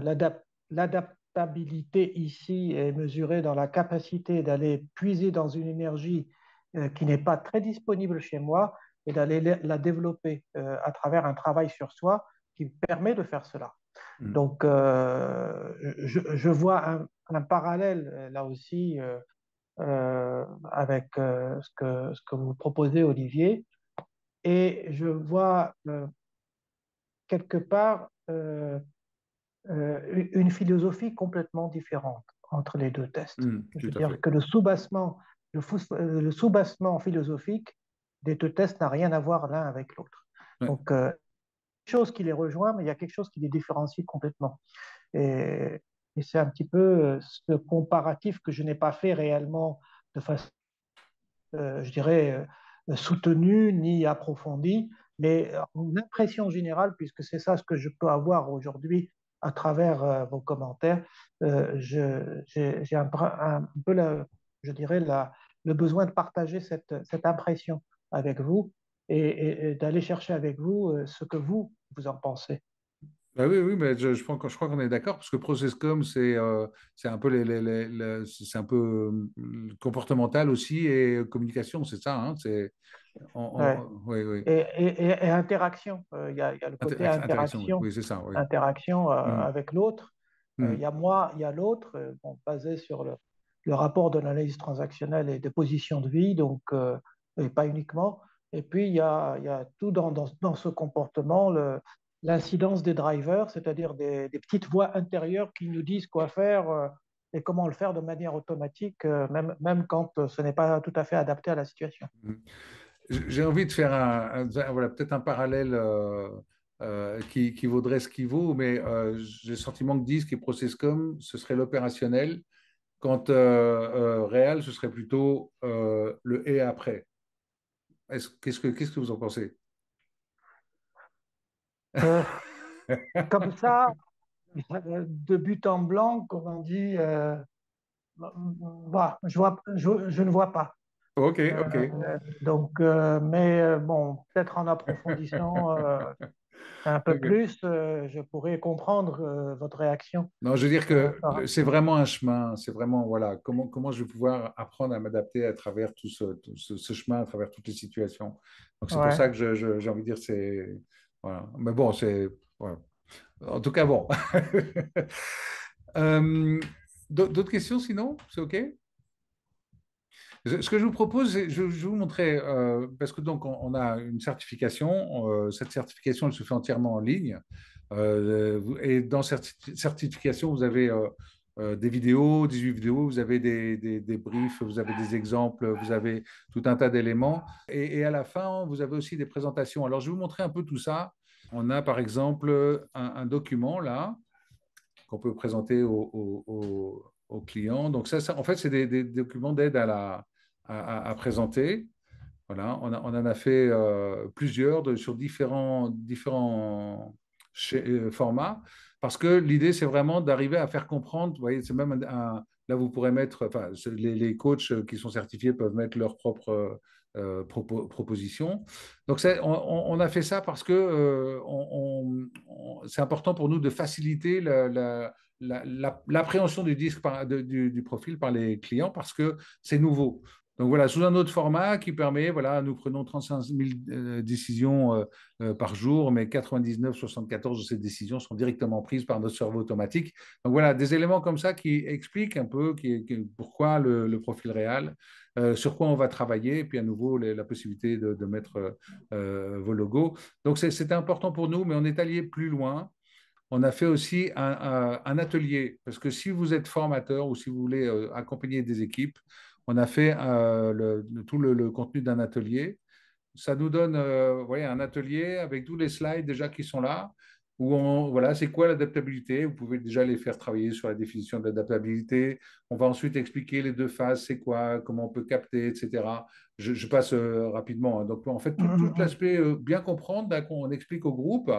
l'adaptabilité ici est mesurée dans la capacité d'aller puiser dans une énergie euh, qui n'est pas très disponible chez moi et d'aller la développer euh, à travers un travail sur soi qui me permet de faire cela. Mm. Donc, je, vois un, parallèle là aussi avec ce, que, vous proposez, Olivier. Et je vois euh, quelque part euh, euh, une philosophie complètement différente entre les deux tests. Je veux dire que le soubassement, le, soubassement philosophique des deux tests n'a rien à voir l'un avec l'autre. y Donc, quelque chose qui les rejoint, mais il y a quelque chose qui les différencie complètement. Et, c'est un petit peu ce comparatif que je n'ai pas fait réellement de façon, je dirais, soutenu ni approfondi, mais une impression générale, puisque c'est ça ce que je peux avoir aujourd'hui à travers euh, vos commentaires, euh, j'ai un, peu, je dirais, le besoin de partager cette, impression avec vous et, et d'aller chercher avec vous euh, ce que vous, vous en pensez. Bah oui, mais je, je crois, qu'on est d'accord, parce que ProcessCom, c'est euh, un peu, les, c'est un peu euh, comportemental aussi et communication, c'est ça. Hein, c'est, et, interaction. Euh, il y, a le côté interaction, interaction, ça, interaction mmh. avec l'autre. Mmh. Il y a moi, il y a l'autre, basé sur le, rapport de l'analyse transactionnelle et des positions de vie, donc, et pas uniquement. Et puis, il y a, tout dans, dans ce comportement, le, l'incidence des drivers, c'est-à-dire des, petites voix intérieures qui nous disent quoi faire euh, et comment le faire de manière automatique, euh, même, même quand euh, ce n'est pas tout à fait adapté à la situation. Mmh. J'ai envie de faire un, voilà, peut-être un parallèle qui, qui, vaudrait ce qu'il vaut, mais j'ai le sentiment que disque et Processcom, ce serait l'opérationnel. Quand réel, ce serait plutôt le et après. Qu'est-ce que, qu'est-ce que vous en pensez euh, comme ça, euh, de but en blanc, comme on dit, euh, bah, je, vois, je, ne vois pas. Ok, ok. donc, mais bon, peut-être en approfondissant un peu plus, je pourrais comprendre votre réaction. Non, je veux dire que c'est vraiment un chemin, c'est vraiment, voilà, comment, comment je vais pouvoir apprendre à m'adapter à travers tout, ce, chemin, à travers toutes les situations. Donc, c'est pour ça que j'ai envie de dire, c'est mais bon, c'est. En tout cas, bon. Euh, d'autres questions sinon C'est OK ce que je vous propose, je vais vous montrer, euh, parce que donc on, a une certification, euh, cette certification elle se fait entièrement en ligne, et dans cette certification vous avez euh, des vidéos, 18 vidéos, vous avez des, briefs, vous avez des exemples, vous avez tout un tas d'éléments. Et, à la fin, vous avez aussi des présentations. Alors, je vais vous montrer un peu tout ça. On a par exemple un, document là qu'on peut présenter aux clients. Donc, ça, en fait, c'est des, documents d'aide à, la, présenter. Voilà, on, en a fait euh, plusieurs sur différents euh, formats. Parce que l'idée, c'est vraiment d'arriver à faire comprendre, vous voyez, c'est même un, là, vous pourrez mettre, enfin, les, les, coachs euh, qui sont certifiés peuvent mettre leurs propres euh, euh, propositions. Donc, on, on, a fait ça parce que c'est important pour nous de faciliter l'appréhension du disque du, du, profil par les clients parce que c'est nouveau. Donc voilà, sous un autre format qui permet, voilà, nous prenons 35 000 euh, décisions euh, euh, par jour, mais 99, 74 de ces décisions sont directement prises par notre cerveau automatique. Donc voilà, des éléments comme ça qui expliquent un peu pourquoi le, profil réel, sur quoi on va travailler, et puis à nouveau la possibilité de, mettre vos logos. Donc c'est important pour nous, mais on est allé plus loin on a fait aussi un, atelier, parce que si vous êtes formateur ou si vous voulez accompagner des équipes, on a fait euh, tout le, contenu d'un atelier. Ça nous donne euh, un atelier avec tous les slides déjà qui sont là, où voilà, c'est quoi l'adaptabilité Vous pouvez déjà les faire travailler sur la définition de l'adaptabilité. On va ensuite expliquer les deux phases, c'est quoi, comment on peut capter, etc. Je, passe euh, rapidement. Hein. Donc, en fait, tout, mhm, mhm. l'aspect bien comprendre, bah, on explique au groupe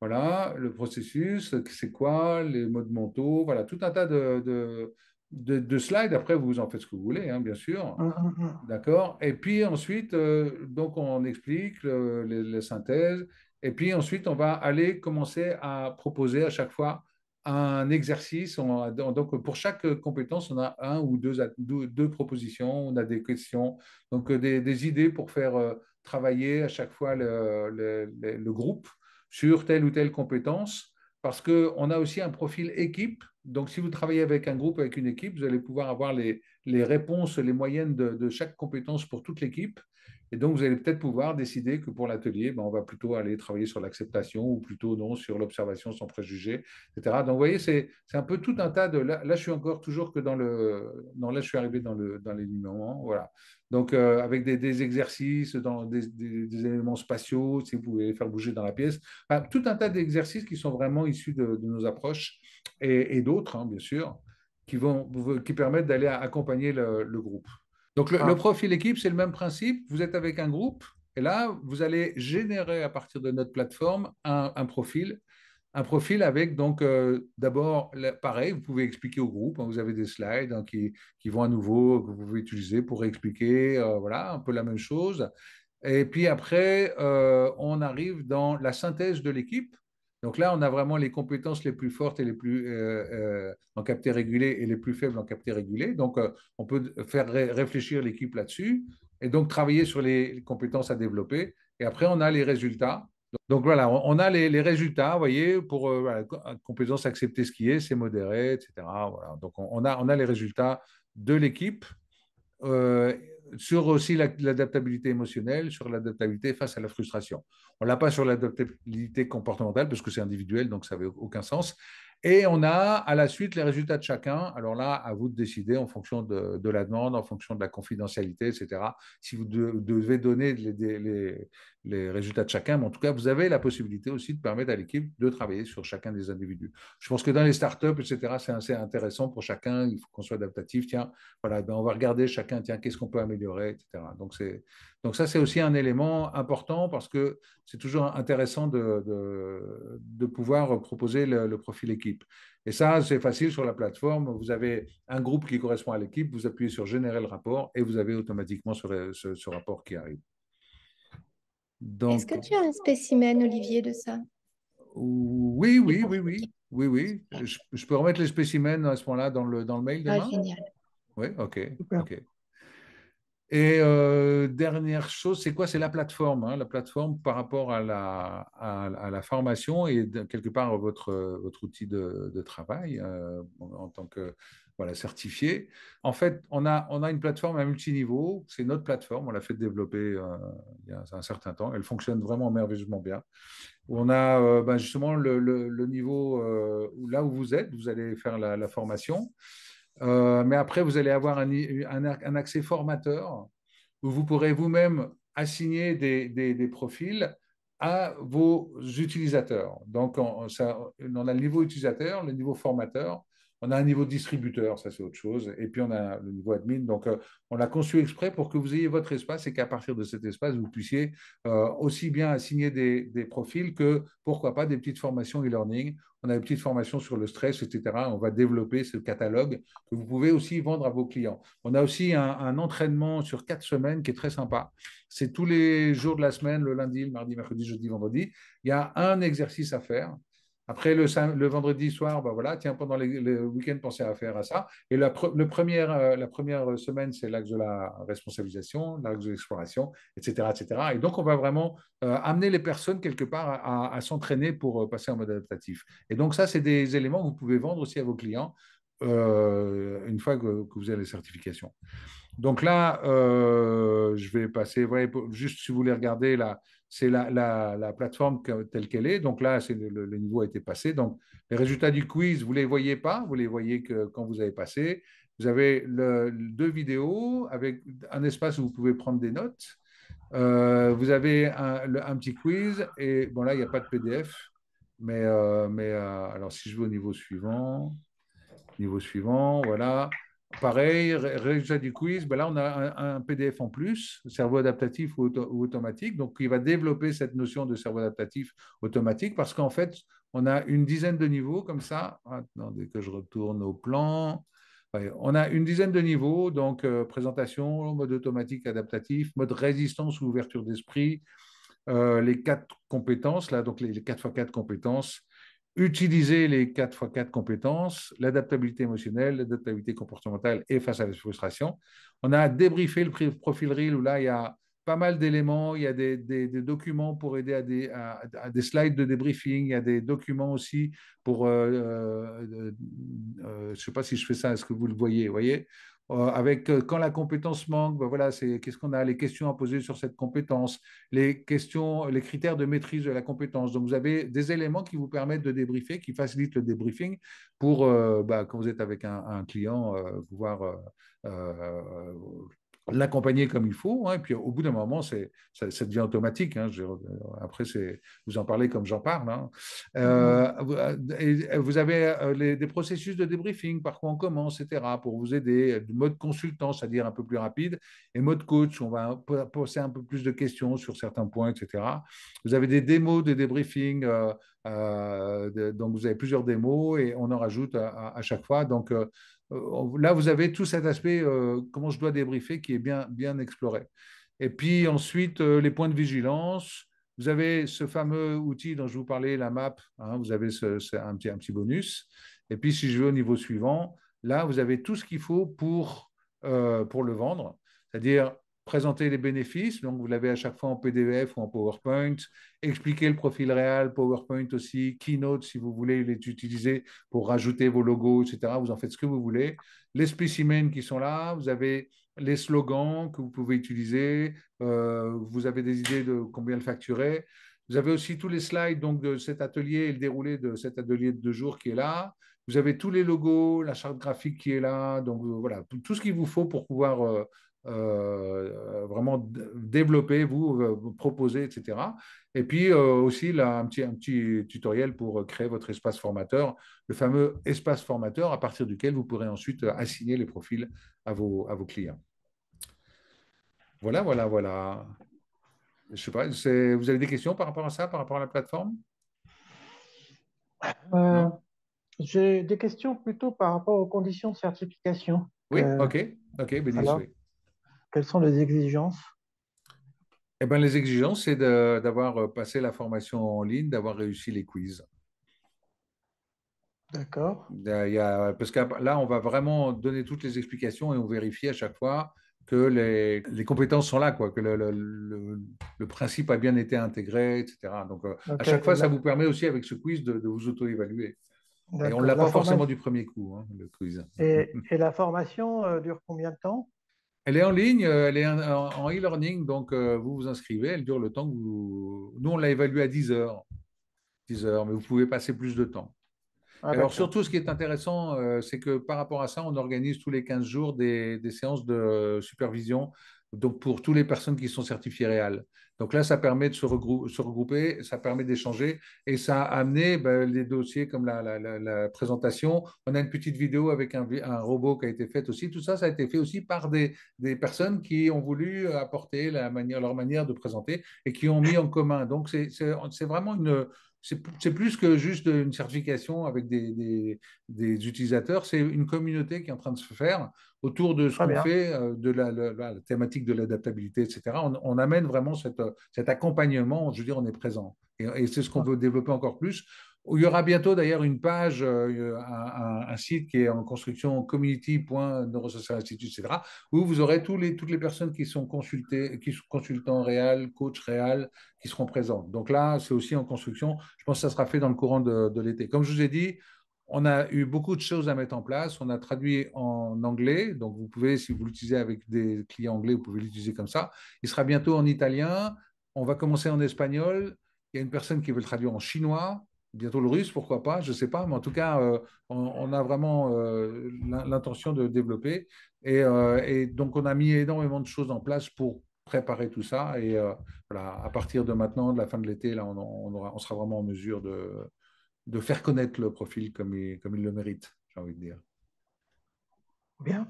voilà, le processus, c'est quoi, les modes mentaux, voilà, tout un tas de, de, slides. Après, vous en faites ce que vous voulez, hein, bien sûr. Hum, hum, hum. D'accord Et puis ensuite, euh, donc on explique les, synthèses. Et puis ensuite, on va aller commencer à proposer à chaque fois un exercice. donc, pour chaque compétence, on a un ou deux, deux, propositions, on a des questions, donc des, idées pour faire euh, travailler à chaque fois le, le, le, groupe sur telle ou telle compétence, parce qu'on a aussi un profil équipe donc, si vous travaillez avec un groupe, avec une équipe, vous allez pouvoir avoir les, réponses, les moyennes de chaque compétence pour toute l'équipe et donc, vous allez peut-être pouvoir décider que pour l'atelier, ben, on va plutôt aller travailler sur l'acceptation ou plutôt non sur l'observation sans préjugés, etc. Donc, vous voyez, c'est un peu tout un tas de... Là, je suis encore toujours que dans le... Dans, là, je suis arrivé dans les Dans voilà. Donc, euh, avec des, exercices, dans des, éléments spatiaux, si vous pouvez faire bouger dans la pièce. tout un tas d'exercices qui sont vraiment issus de, nos approches et, d'autres, hein, bien sûr, qui, vont, qui permettent d'aller accompagner le, le groupe. Donc le, ah. profil équipe, c'est le même principe. Vous êtes avec un groupe et là, vous allez générer à partir de notre plateforme un, profil. Un profil avec donc euh, d'abord, pareil, vous pouvez expliquer au groupe, hein, vous avez des slides hein, qui, vont à nouveau, que vous pouvez utiliser pour expliquer, euh, voilà, un peu la même chose. Et puis après, euh, on arrive dans la synthèse de l'équipe. Donc là, on a vraiment les compétences les plus fortes et les plus euh, euh, en capté régulé et les plus faibles en capté régulé. Donc, euh, on peut faire réfléchir l'équipe là-dessus et donc travailler sur les compétences à développer. Et après, on a les résultats. Donc voilà, on, a les, résultats, vous voyez, pour la compétence accepter ce qui est, c'est modéré, etc. Voilà. Donc on, a, on a les résultats de l'équipe sur aussi l'adaptabilité émotionnelle, sur l'adaptabilité face à la frustration. On l'a pas sur l'adaptabilité comportementale parce que c'est individuel, donc ça n'avait aucun sens. Et on a à la suite les résultats de chacun. Alors là, à vous de décider en fonction de, la demande, en fonction de la confidentialité, etc. Si vous devez donner les, les, les résultats de chacun, mais en tout cas, vous avez la possibilité aussi de permettre à l'équipe de travailler sur chacun des individus. Je pense que dans les startups, etc., c'est assez intéressant pour chacun, il faut qu'on soit adaptatif, tiens, voilà, ben on va regarder chacun, tiens, qu'est-ce qu'on peut améliorer, etc. Donc, donc ça, c'est aussi un élément important parce que c'est toujours intéressant de, de, pouvoir proposer le, profil équipe. Et ça, c'est facile sur la plateforme. Vous avez un groupe qui correspond à l'équipe, vous appuyez sur générer le rapport et vous avez automatiquement ce rapport qui arrive. Est-ce que tu as un spécimen, Olivier, de ça oui, oui, oui, oui, oui, oui. Je, peux remettre les spécimens à ce moment-là dans le, dans le mail demain. Ah, génial. Oui, ok, Et euh, dernière chose, c'est quoi C'est la plateforme, hein, la plateforme par rapport à la, à, la formation et quelque part votre, votre outil de, travail euh, en tant que certifié. En fait, on a, on a une plateforme à multiniveau. C'est notre plateforme. On l'a fait développer euh, il y a un certain temps. Elle fonctionne vraiment merveilleusement bien. On a euh, ben, justement le, niveau euh, là où vous êtes. Vous allez faire la, formation. mais après, vous allez avoir un, accès formateur où vous pourrez vous-même assigner des, profils à vos utilisateurs. Donc, ça, on, a le niveau utilisateur, le niveau formateur, on a un niveau distributeur, ça c'est autre chose, et puis on a le niveau admin. Donc, euh, on l'a conçu exprès pour que vous ayez votre espace et qu'à partir de cet espace, vous puissiez euh, aussi bien assigner des, profils que, pourquoi pas, des petites formations e-learning on a des petites formations sur le stress, etc. On va développer ce catalogue que vous pouvez aussi vendre à vos clients. On a aussi un, un entraînement sur quatre semaines qui est très sympa. C'est tous les jours de la semaine, le lundi, le mardi, mercredi, jeudi, vendredi. Il y a un exercice à faire après, le, le vendredi soir, bah voilà, tiens, pendant le week-end, pensez à faire à ça. Et la, le première, euh, la première semaine, c'est l'axe de la responsabilisation, l'axe de l'exploration, etc., etc. Et donc, on va vraiment euh, amener les personnes quelque part à, s'entraîner pour euh, passer en mode adaptatif. Et donc, ça, c'est des éléments que vous pouvez vendre aussi à vos clients une fois que, vous avez les certifications. Donc là, je vais passer, juste si vous voulez regarder la c'est la, plateforme telle qu'elle est. Donc là, c'est le, niveau a été passé. Donc les résultats du quiz, vous ne les voyez pas, vous les voyez que quand vous avez passé. Vous avez le, deux vidéos avec un espace où vous pouvez prendre des notes. Euh, vous avez un, petit quiz et bon là, il n'y a pas de PDF. Mais, euh, mais euh, alors si je vais au niveau suivant, niveau suivant, voilà. Pareil, résultat du quiz, ben là on a un, PDF en plus, cerveau adaptatif ou, automatique, donc il va développer cette notion de cerveau adaptatif automatique parce qu'en fait on a une dizaine de niveaux comme ça. dès que je retourne au plan. On a une dizaine de niveaux, donc euh, présentation, mode automatique adaptatif, mode résistance ou ouverture d'esprit, euh, les quatre compétences, là, donc les, quatre fois quatre compétences, utiliser les 4x4 compétences, l'adaptabilité émotionnelle, l'adaptabilité comportementale et face à la frustration. On a débriefé le profil RIL où là, il y a pas mal d'éléments, il y a des, documents pour aider à des, des slides de débriefing, il y a des documents aussi pour, euh, euh, euh, je ne sais pas si je fais ça, est-ce que vous le voyez, voyez euh, avec euh, quand la compétence manque, bah, voilà, c'est qu'est-ce qu'on a, les questions à poser sur cette compétence, les questions, les critères de maîtrise de la compétence. Donc vous avez des éléments qui vous permettent de débriefer, qui facilitent le débriefing pour euh, bah, quand vous êtes avec un, client pouvoir l'accompagner comme il faut. Hein, et puis, au bout d'un moment, c'est, ça, devient automatique. Hein, euh, après, c'est, vous en parlez comme j'en parle. Hein. Euh, mm-hmm. euh, vous avez des processus de débriefing, par quoi on commence, etc., pour vous aider. Mode consultant, c'est-à-dire un peu plus rapide, et mode coach, on va poser un peu plus de questions sur certains points, etc. Vous avez des démos de débriefing. donc, vous avez plusieurs démos et on en rajoute à, à chaque fois. Donc, euh, là, vous avez tout cet aspect euh, comment je dois débriefer qui est bien, bien exploré. Et puis ensuite, euh, les points de vigilance. Vous avez ce fameux outil dont je vous parlais, la map. Hein, vous avez un, petit, un petit bonus. Et puis, si je vais au niveau suivant, là, vous avez tout ce qu'il faut pour, pour le vendre. C'est-à-dire présenter les bénéfices, donc vous l'avez à chaque fois en PDF ou en PowerPoint, expliquer le profil réel, PowerPoint aussi, Keynote si vous voulez les utiliser pour rajouter vos logos, etc. Vous en faites ce que vous voulez. Les spécimens qui sont là, vous avez les slogans que vous pouvez utiliser, euh, vous avez des idées de combien le facturer. Vous avez aussi tous les slides donc, de cet atelier et le déroulé de cet atelier de deux jours qui est là. Vous avez tous les logos, la charte graphique qui est là. Donc, euh, voilà, tout ce qu'il vous faut pour pouvoir euh, euh, vraiment développer, vous euh, proposer, etc. Et puis euh, aussi un, petit, un petit tutoriel pour créer votre espace formateur, le fameux espace formateur à partir duquel vous pourrez ensuite assigner les profils à vos, à vos clients. Voilà, voilà, voilà. Je sais pas, vous avez des questions par rapport à ça, par rapport à la plateforme J'ai des questions plutôt par rapport aux conditions de certification. Oui, ok, ok, bien quelles sont les exigences eh ben les exigences, c'est d'avoir euh, passé la formation en ligne, d'avoir réussi les quiz. D'accord. Parce que là, on va vraiment donner toutes les explications et on vérifie à chaque fois que les, les compétences sont là, quoi, que le, le, principe a bien été intégré, etc. Donc, euh, à chaque fois, ça vous permet aussi, avec ce quiz, de, vous auto-évaluer. Et on ne l'a pas forcément du premier coup, hein, le quiz. Et, la formation euh, dure combien de temps elle est en ligne, euh, elle est en e-learning, donc euh, vous vous inscrivez, elle dure le temps que vous... Nous, on l'a évaluée à 10 heures. 10 heures, mais vous pouvez passer plus de temps. Ah, alors surtout, ce qui est intéressant, euh, c'est que par rapport à ça, on organise tous les 15 jours des, des séances de supervision donc pour toutes les personnes qui sont certifiées réelles. Donc là, ça permet de se, regrouper, ça permet d'échanger et ça a amené des ben, dossiers comme la, présentation. On a une petite vidéo avec un, robot qui a été fait aussi. Tout ça, ça a été fait aussi par des, personnes qui ont voulu apporter leur manière de présenter et qui ont mis en commun. Donc c'est vraiment une, c'est plus que juste une certification avec des, utilisateurs, c'est une communauté qui est en train de se faire autour de ce qu'on fait, euh, de la, thématique de l'adaptabilité, etc. On, amène vraiment euh, cet accompagnement, je veux dire, on est présent. et c'est ce qu'on veut développer encore plus il y aura bientôt d'ailleurs une page, euh, un, site qui est en construction community.neurosocial etc., où vous aurez tous les, toutes les personnes qui sont consultées, qui sont consultants réels, coachs réels, qui seront présentes. Donc là, c'est aussi en construction. Je pense que ça sera fait dans le courant de, de l'été. Comme je vous ai dit, on a eu beaucoup de choses à mettre en place. On a traduit en anglais, donc vous pouvez, si vous l'utilisez avec des clients anglais, vous pouvez l'utiliser comme ça. Il sera bientôt en italien. On va commencer en espagnol. Il y a une personne qui veut le traduire en chinois bientôt le russe, pourquoi pas, je ne sais pas, mais en tout cas, euh, on, a vraiment euh, l'intention de développer. Euh, et, donc, on a mis énormément de choses en place pour préparer tout ça. Et voilà, à partir de maintenant, de la fin de l'été, là, on, sera vraiment en mesure de, de faire connaître le profil comme il, comme il le mérite, j'ai envie de dire. Bien.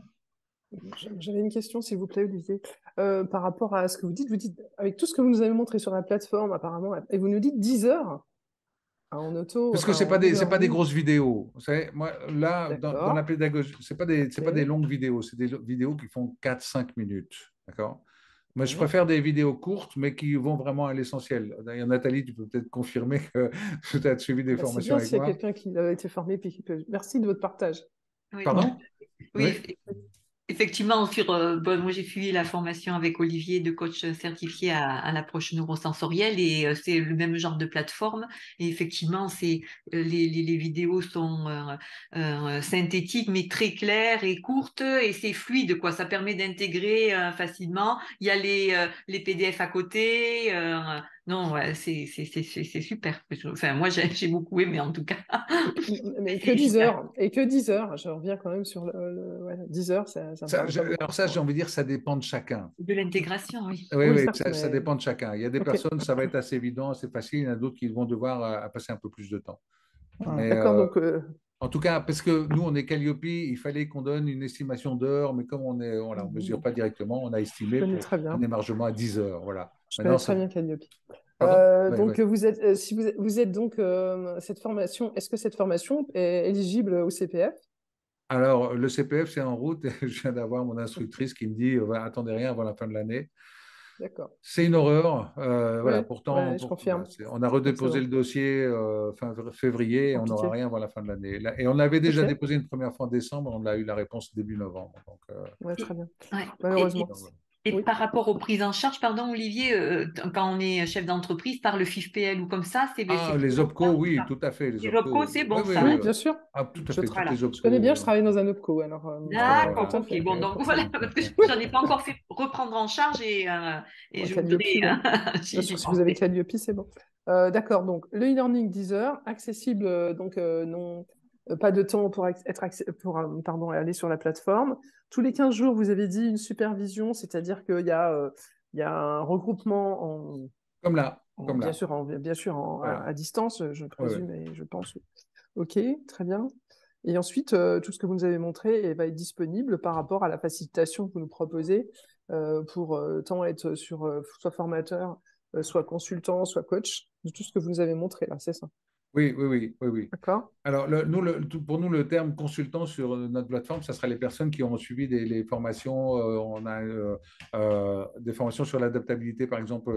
J'avais une question, s'il vous plaît, Olivier, par rapport à ce que vous dites. Vous dites, avec tout ce que vous nous avez montré sur la plateforme, apparemment, et vous nous dites 10 heures ah, Parce que ce n'est pas, des, c'est pas des grosses vidéos. moi, là, dans, la pédagogie, ce n'est pas, des, c'est pas des longues vidéos, c'est des vidéos qui font 4-5 minutes. D'accord mais je préfère des vidéos courtes, mais qui vont vraiment à l'essentiel. D'ailleurs, Nathalie, tu peux peut-être confirmer que tu as suivi des bah, formations avec moi. C'est quelqu'un qui a été formé. Puis Merci de votre partage. Pardon oui. Effectivement, sur, euh, bon, moi j'ai suivi la formation avec Olivier de coach certifié à, à l'approche neurosensorielle et euh, c'est le même genre de plateforme. Et effectivement, c'est euh, les, les, les, vidéos sont synthétiques mais très claires et courtes et c'est fluide quoi. Ça permet d'intégrer facilement. Il y a les, les PDF à côté. Non, c'est super. moi, j'ai beaucoup aimé en tout cas. Mais que 10 heures. Et que 10 heures. Je reviens quand même sur 10 heures. Ça, alors, ça, j'ai envie de dire, ça dépend de chacun. De l'intégration, oui. Oui, oui, ça, dépend de chacun. Il y a des personnes, ça va être assez évident, assez facile. Il y en a d'autres qui vont devoir euh, passer un peu plus de temps. Ah, d'accord, euh, euh, En tout cas, parce que nous, on est Calliope, il fallait qu'on donne une estimation d'heures, mais comme on ne on, on mesure pas directement, on a estimé on est largement à 10 heures. Voilà. Je connais très bien euh, donc vous êtes, euh, si vous, êtes, donc euh, cette formation, est-ce que cette formation est éligible au CPF Alors le CPF c'est en route. Je viens d'avoir mon instructrice qui me dit attendez rien avant la fin de l'année. D'accord. C'est une horreur. voilà, pourtant, on a redéposé le dossier fin février et on n'aura rien avant la fin de l'année. Et on l'avait déjà déposé une première fois en décembre, on a eu la réponse début novembre. Donc, ouais, très bien. Malheureusement. Et par rapport aux prises en charge, pardon Olivier, euh, quand on est chef d'entreprise, par le FIFPL ou comme ça, c'est... Ah, les OPCO, oui, tout à fait. Les, OPCO, c'est bon oui, ça. bien sûr. Ah, je, connais bien, je euh, travaille dans un OPCO. Euh, d'accord, ok. Bon, donc voilà, parce que je n'en ai pas encore fait reprendre en charge et, et je voudrais... Hein. bien sûr, si vous avez Calliope, c'est bon. D'accord, donc le e-learning Deezer, accessible, donc non euh, pas de temps pour, être pour euh, pardon, aller sur la plateforme. Tous les 15 jours, vous avez dit une supervision, c'est-à-dire qu'il y, a, euh, il y a un regroupement en... Comme là. bien, Sûr, bien sûr, à, distance, je présume, et je pense. OK, très bien. Et ensuite, tout ce que vous nous avez montré va être disponible par rapport à la facilitation que vous nous proposez pour tant être sur soit formateur, soit consultant, soit coach, de tout ce que vous nous avez montré là, c'est ça. Oui, oui, oui, oui, oui. D'accord. Alors, nous, pour nous, le terme consultant sur euh, notre plateforme, ce sera les personnes qui ont suivi des les formations. Euh, on a euh, des formations sur l'adaptabilité, par exemple,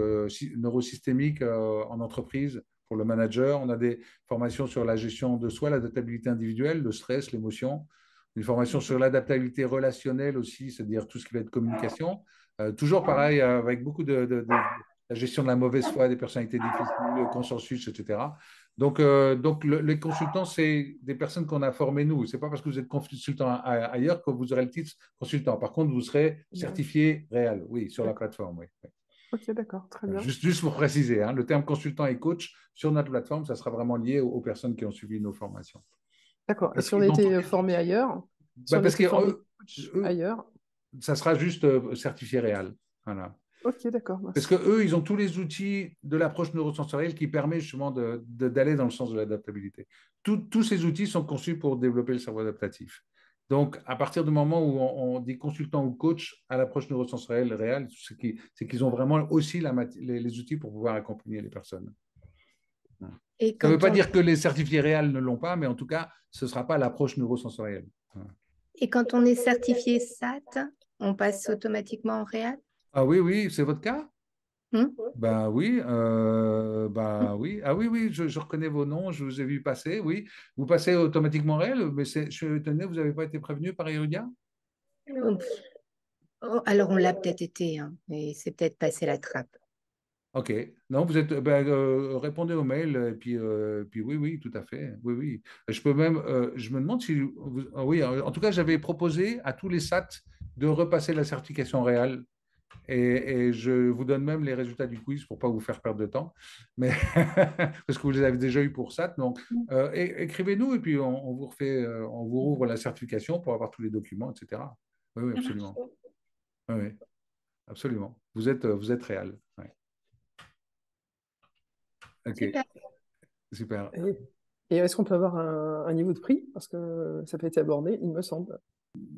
neurosystémique en entreprise pour le manager. On a des formations sur la gestion de soi, l'adaptabilité individuelle, le stress, l'émotion. Une formation sur l'adaptabilité relationnelle aussi, c'est-à-dire tout ce qui va être communication. toujours pareil, avec beaucoup de, la gestion de la mauvaise foi, des personnalités difficiles, le consensus, etc. Donc, euh, donc les consultants, c'est des personnes qu'on a formées nous. C'est pas parce que vous êtes consultant ailleurs que vous aurez le titre consultant. Par contre, vous serez certifié réel, oui, sur la plateforme. Ok, d'accord, très euh, bien. Juste, pour préciser, hein, le terme consultant et coach sur notre plateforme, ça sera vraiment lié aux, personnes qui ont suivi nos formations. D'accord. Et si on était formé ailleurs bah, Parce que ailleurs, ça sera juste euh, certifié réel. Voilà. Ok, d'accord. Parce que eux, ils ont tous les outils de l'approche neurosensorielle qui permet justement d'aller dans le sens de l'adaptabilité. Tous ces outils sont conçus pour développer le cerveau adaptatif. Donc, à partir du moment où on, dit consultant ou coach à l'approche neurosensorielle réelle, c'est qu'ils ont vraiment aussi les, outils pour pouvoir accompagner les personnes. Et Ça ne veut pas dire que les certifiés réels ne l'ont pas, mais en tout cas, ce ne sera pas l'approche neurosensorielle. Et quand on est certifié SAT, on passe automatiquement en réel ah oui, oui, c'est votre cas hmm Ben oui, euh, ben oui. Ah oui, oui, je, reconnais vos noms, je vous ai vu passer, oui. Vous passez automatiquement réel, mais je suis étonné, vous n'avez pas été prévenu par Erudia euh, oh, Alors on l'a peut-être été, hein, mais c'est peut-être passé la trappe. Ok. Non, vous êtes. Ben, euh, répondez au mail et puis, puis oui, oui, tout à fait. Oui, oui. Je peux même. je me demande si. Ah oui, en tout cas, j'avais proposé à tous les SAT de repasser la certification réelle et, je vous donne même les résultats du quiz pour ne pas vous faire perdre de temps, mais parce que vous les avez déjà eu pour ça. Donc, mm. euh, écrivez-nous et puis on, vous refait, euh, on vous rouvre la certification pour avoir tous les documents, etc. Oui, oui absolument. Oui, absolument. Vous êtes, euh, vous êtes réel. Ok. Super. Et est-ce qu'on peut avoir un, un niveau de prix Parce que ça peut être abordé, il me semble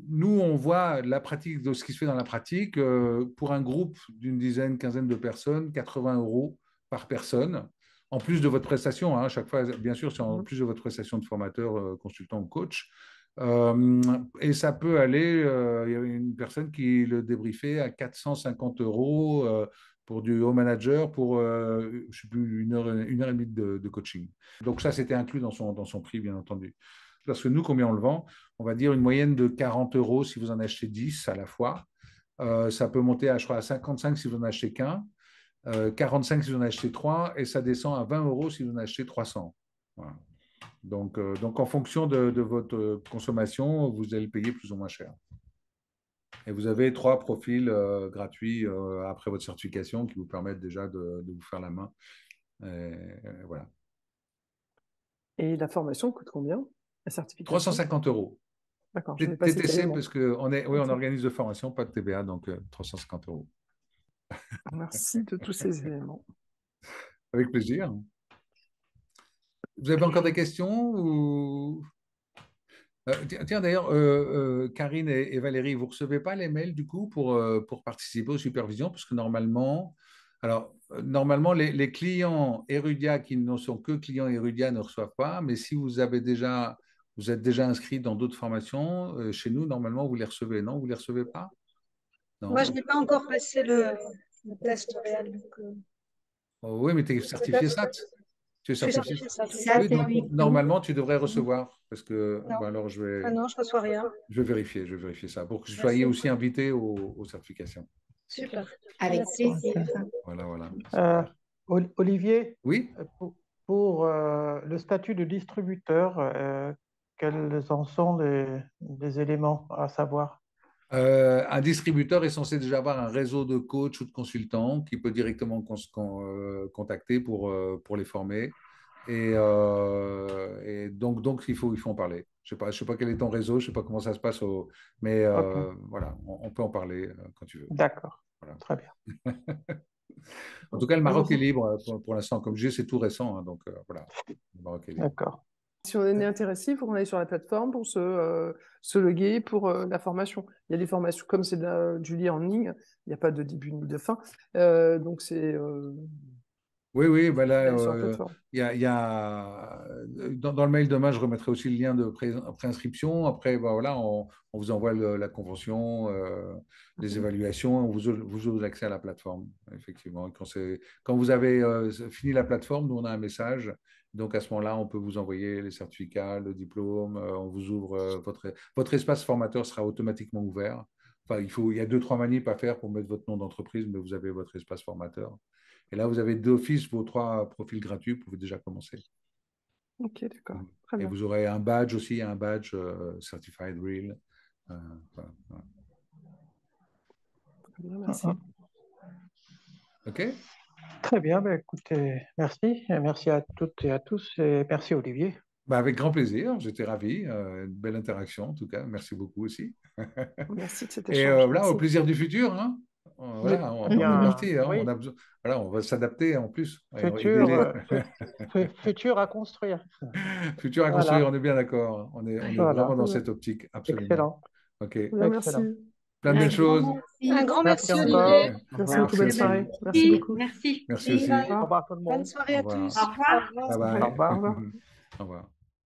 nous, on voit la pratique de ce qui se fait dans la pratique. Euh, pour un groupe d'une dizaine, quinzaine de personnes, 80 euros par personne, en plus de votre prestation. À hein, chaque fois, bien sûr, c'est en mhm. plus de votre prestation de formateur, euh, consultant ou coach. Euh, et ça peut aller, il y avait une personne qui le débriefait à 450 euros pour du haut manager pour, je sais plus, une heure, heure et demie de, de coaching. Donc ça, c'était inclus dans son, dans son prix, bien entendu. Parce que nous, combien on le vend On va dire une moyenne de 40 euros si vous en achetez 10 à la fois. Euh, ça peut monter à, je 55 si vous en achetez qu'un, 45 euh, si vous en achetez 3. et ça descend à 20 euros si vous en achetez 300. Donc, euh, donc, en fonction de, votre consommation, vous allez payer plus ou moins cher. Et vous avez trois profils gratuits après votre certification qui vous permettent déjà de, vous faire la main. voilà. Et la formation coûte combien 350 euros. D'accord. TTC, parce qu'on oui, on organise de formation, pas de TBA, donc 350 euh, euros. Merci de tous ces éléments. Avec plaisir. Vous avez encore des questions ou... Euh, tiens, d'ailleurs, euh, Karine et, Valérie, vous ne recevez pas les mails du coup pour, pour participer aux supervisions Parce que normalement, alors, normalement les, les clients Erudia qui ne sont que clients Erudia ne reçoivent pas, mais si vous avez déjà vous êtes déjà inscrit dans d'autres formations. Euh, chez nous, normalement, vous les recevez. Non, vous ne les recevez pas Moi, je n'ai pas encore passé le, test euh. oh oui, mais tu es certifié SAT. Tu es certifié, Normalement, tu devrais recevoir. Parce que, bah, alors, je vais. Ah non, je reçois rien. Je vais vérifier, je vais vérifier ça pour que je soyez aussi invité aux, certifications. Super. Avec plaisir. Voilà, voilà. Euh, Olivier Oui pour, le statut de distributeur, quels en sont les, éléments à savoir euh, un distributeur est censé déjà avoir un réseau de coachs ou de consultants qui peut directement euh, contacter pour, euh, pour les former. Et, et, donc, donc il, faut, il faut en parler. Je ne sais, pas, je sais pas quel est ton réseau, je ne sais pas comment ça se passe, au... mais voilà, on, peut en parler quand tu veux. D'accord, très bien. en tout cas, le Maroc est libre pour, l'instant. Comme je dis, c'est tout récent. Hein, donc voilà, D'accord. Si on est intéressé, il faut qu'on aille sur la plateforme pour se, euh, loguer pour euh, la formation. Il y a des formations, comme c'est du lien en ligne, il n'y a pas de début ni de fin. Euh, donc c'est. oui, oui, voilà. Bah il y a, y a... Dans, le mail demain, je remettrai aussi le lien de préinscription. Après, bah voilà, on, vous envoie la convention, les mhm. évaluations, on vous, vous accès à la plateforme, effectivement. Quand, quand vous avez fini la plateforme, nous, on a un message donc à ce moment-là, on peut vous envoyer les certificats, le diplôme, euh, on vous ouvre euh, votre, espace formateur sera automatiquement ouvert. il, faut, il y a deux, trois manips à faire pour mettre votre nom d'entreprise, mais vous avez votre espace formateur. Et là, vous avez d'office vos trois profils gratuits, vous pouvez déjà commencer. Ok, d'accord. Mm. Et vous aurez un badge aussi, un badge euh, Certified Real. Ah, ah. OK Très bien, bah, écoutez, merci. Merci à toutes et à tous et merci Olivier. Bah, avec grand plaisir, j'étais ravi. Euh, une belle interaction en tout cas. Merci beaucoup aussi. Merci de cet euh, échange. Et au plaisir du futur. Hein. Euh, voilà, on, hein. on, va s'adapter en plus. Futur, à construire. Futur à construire, on est bien d'accord. On est, vraiment dans cette optique, absolument. Excellent. Ok. Plein de choses. Un grand merci, Olivier. Merci beaucoup, bonne soirée. Merci Merci. Bonne soirée à tous. Au revoir. Au revoir.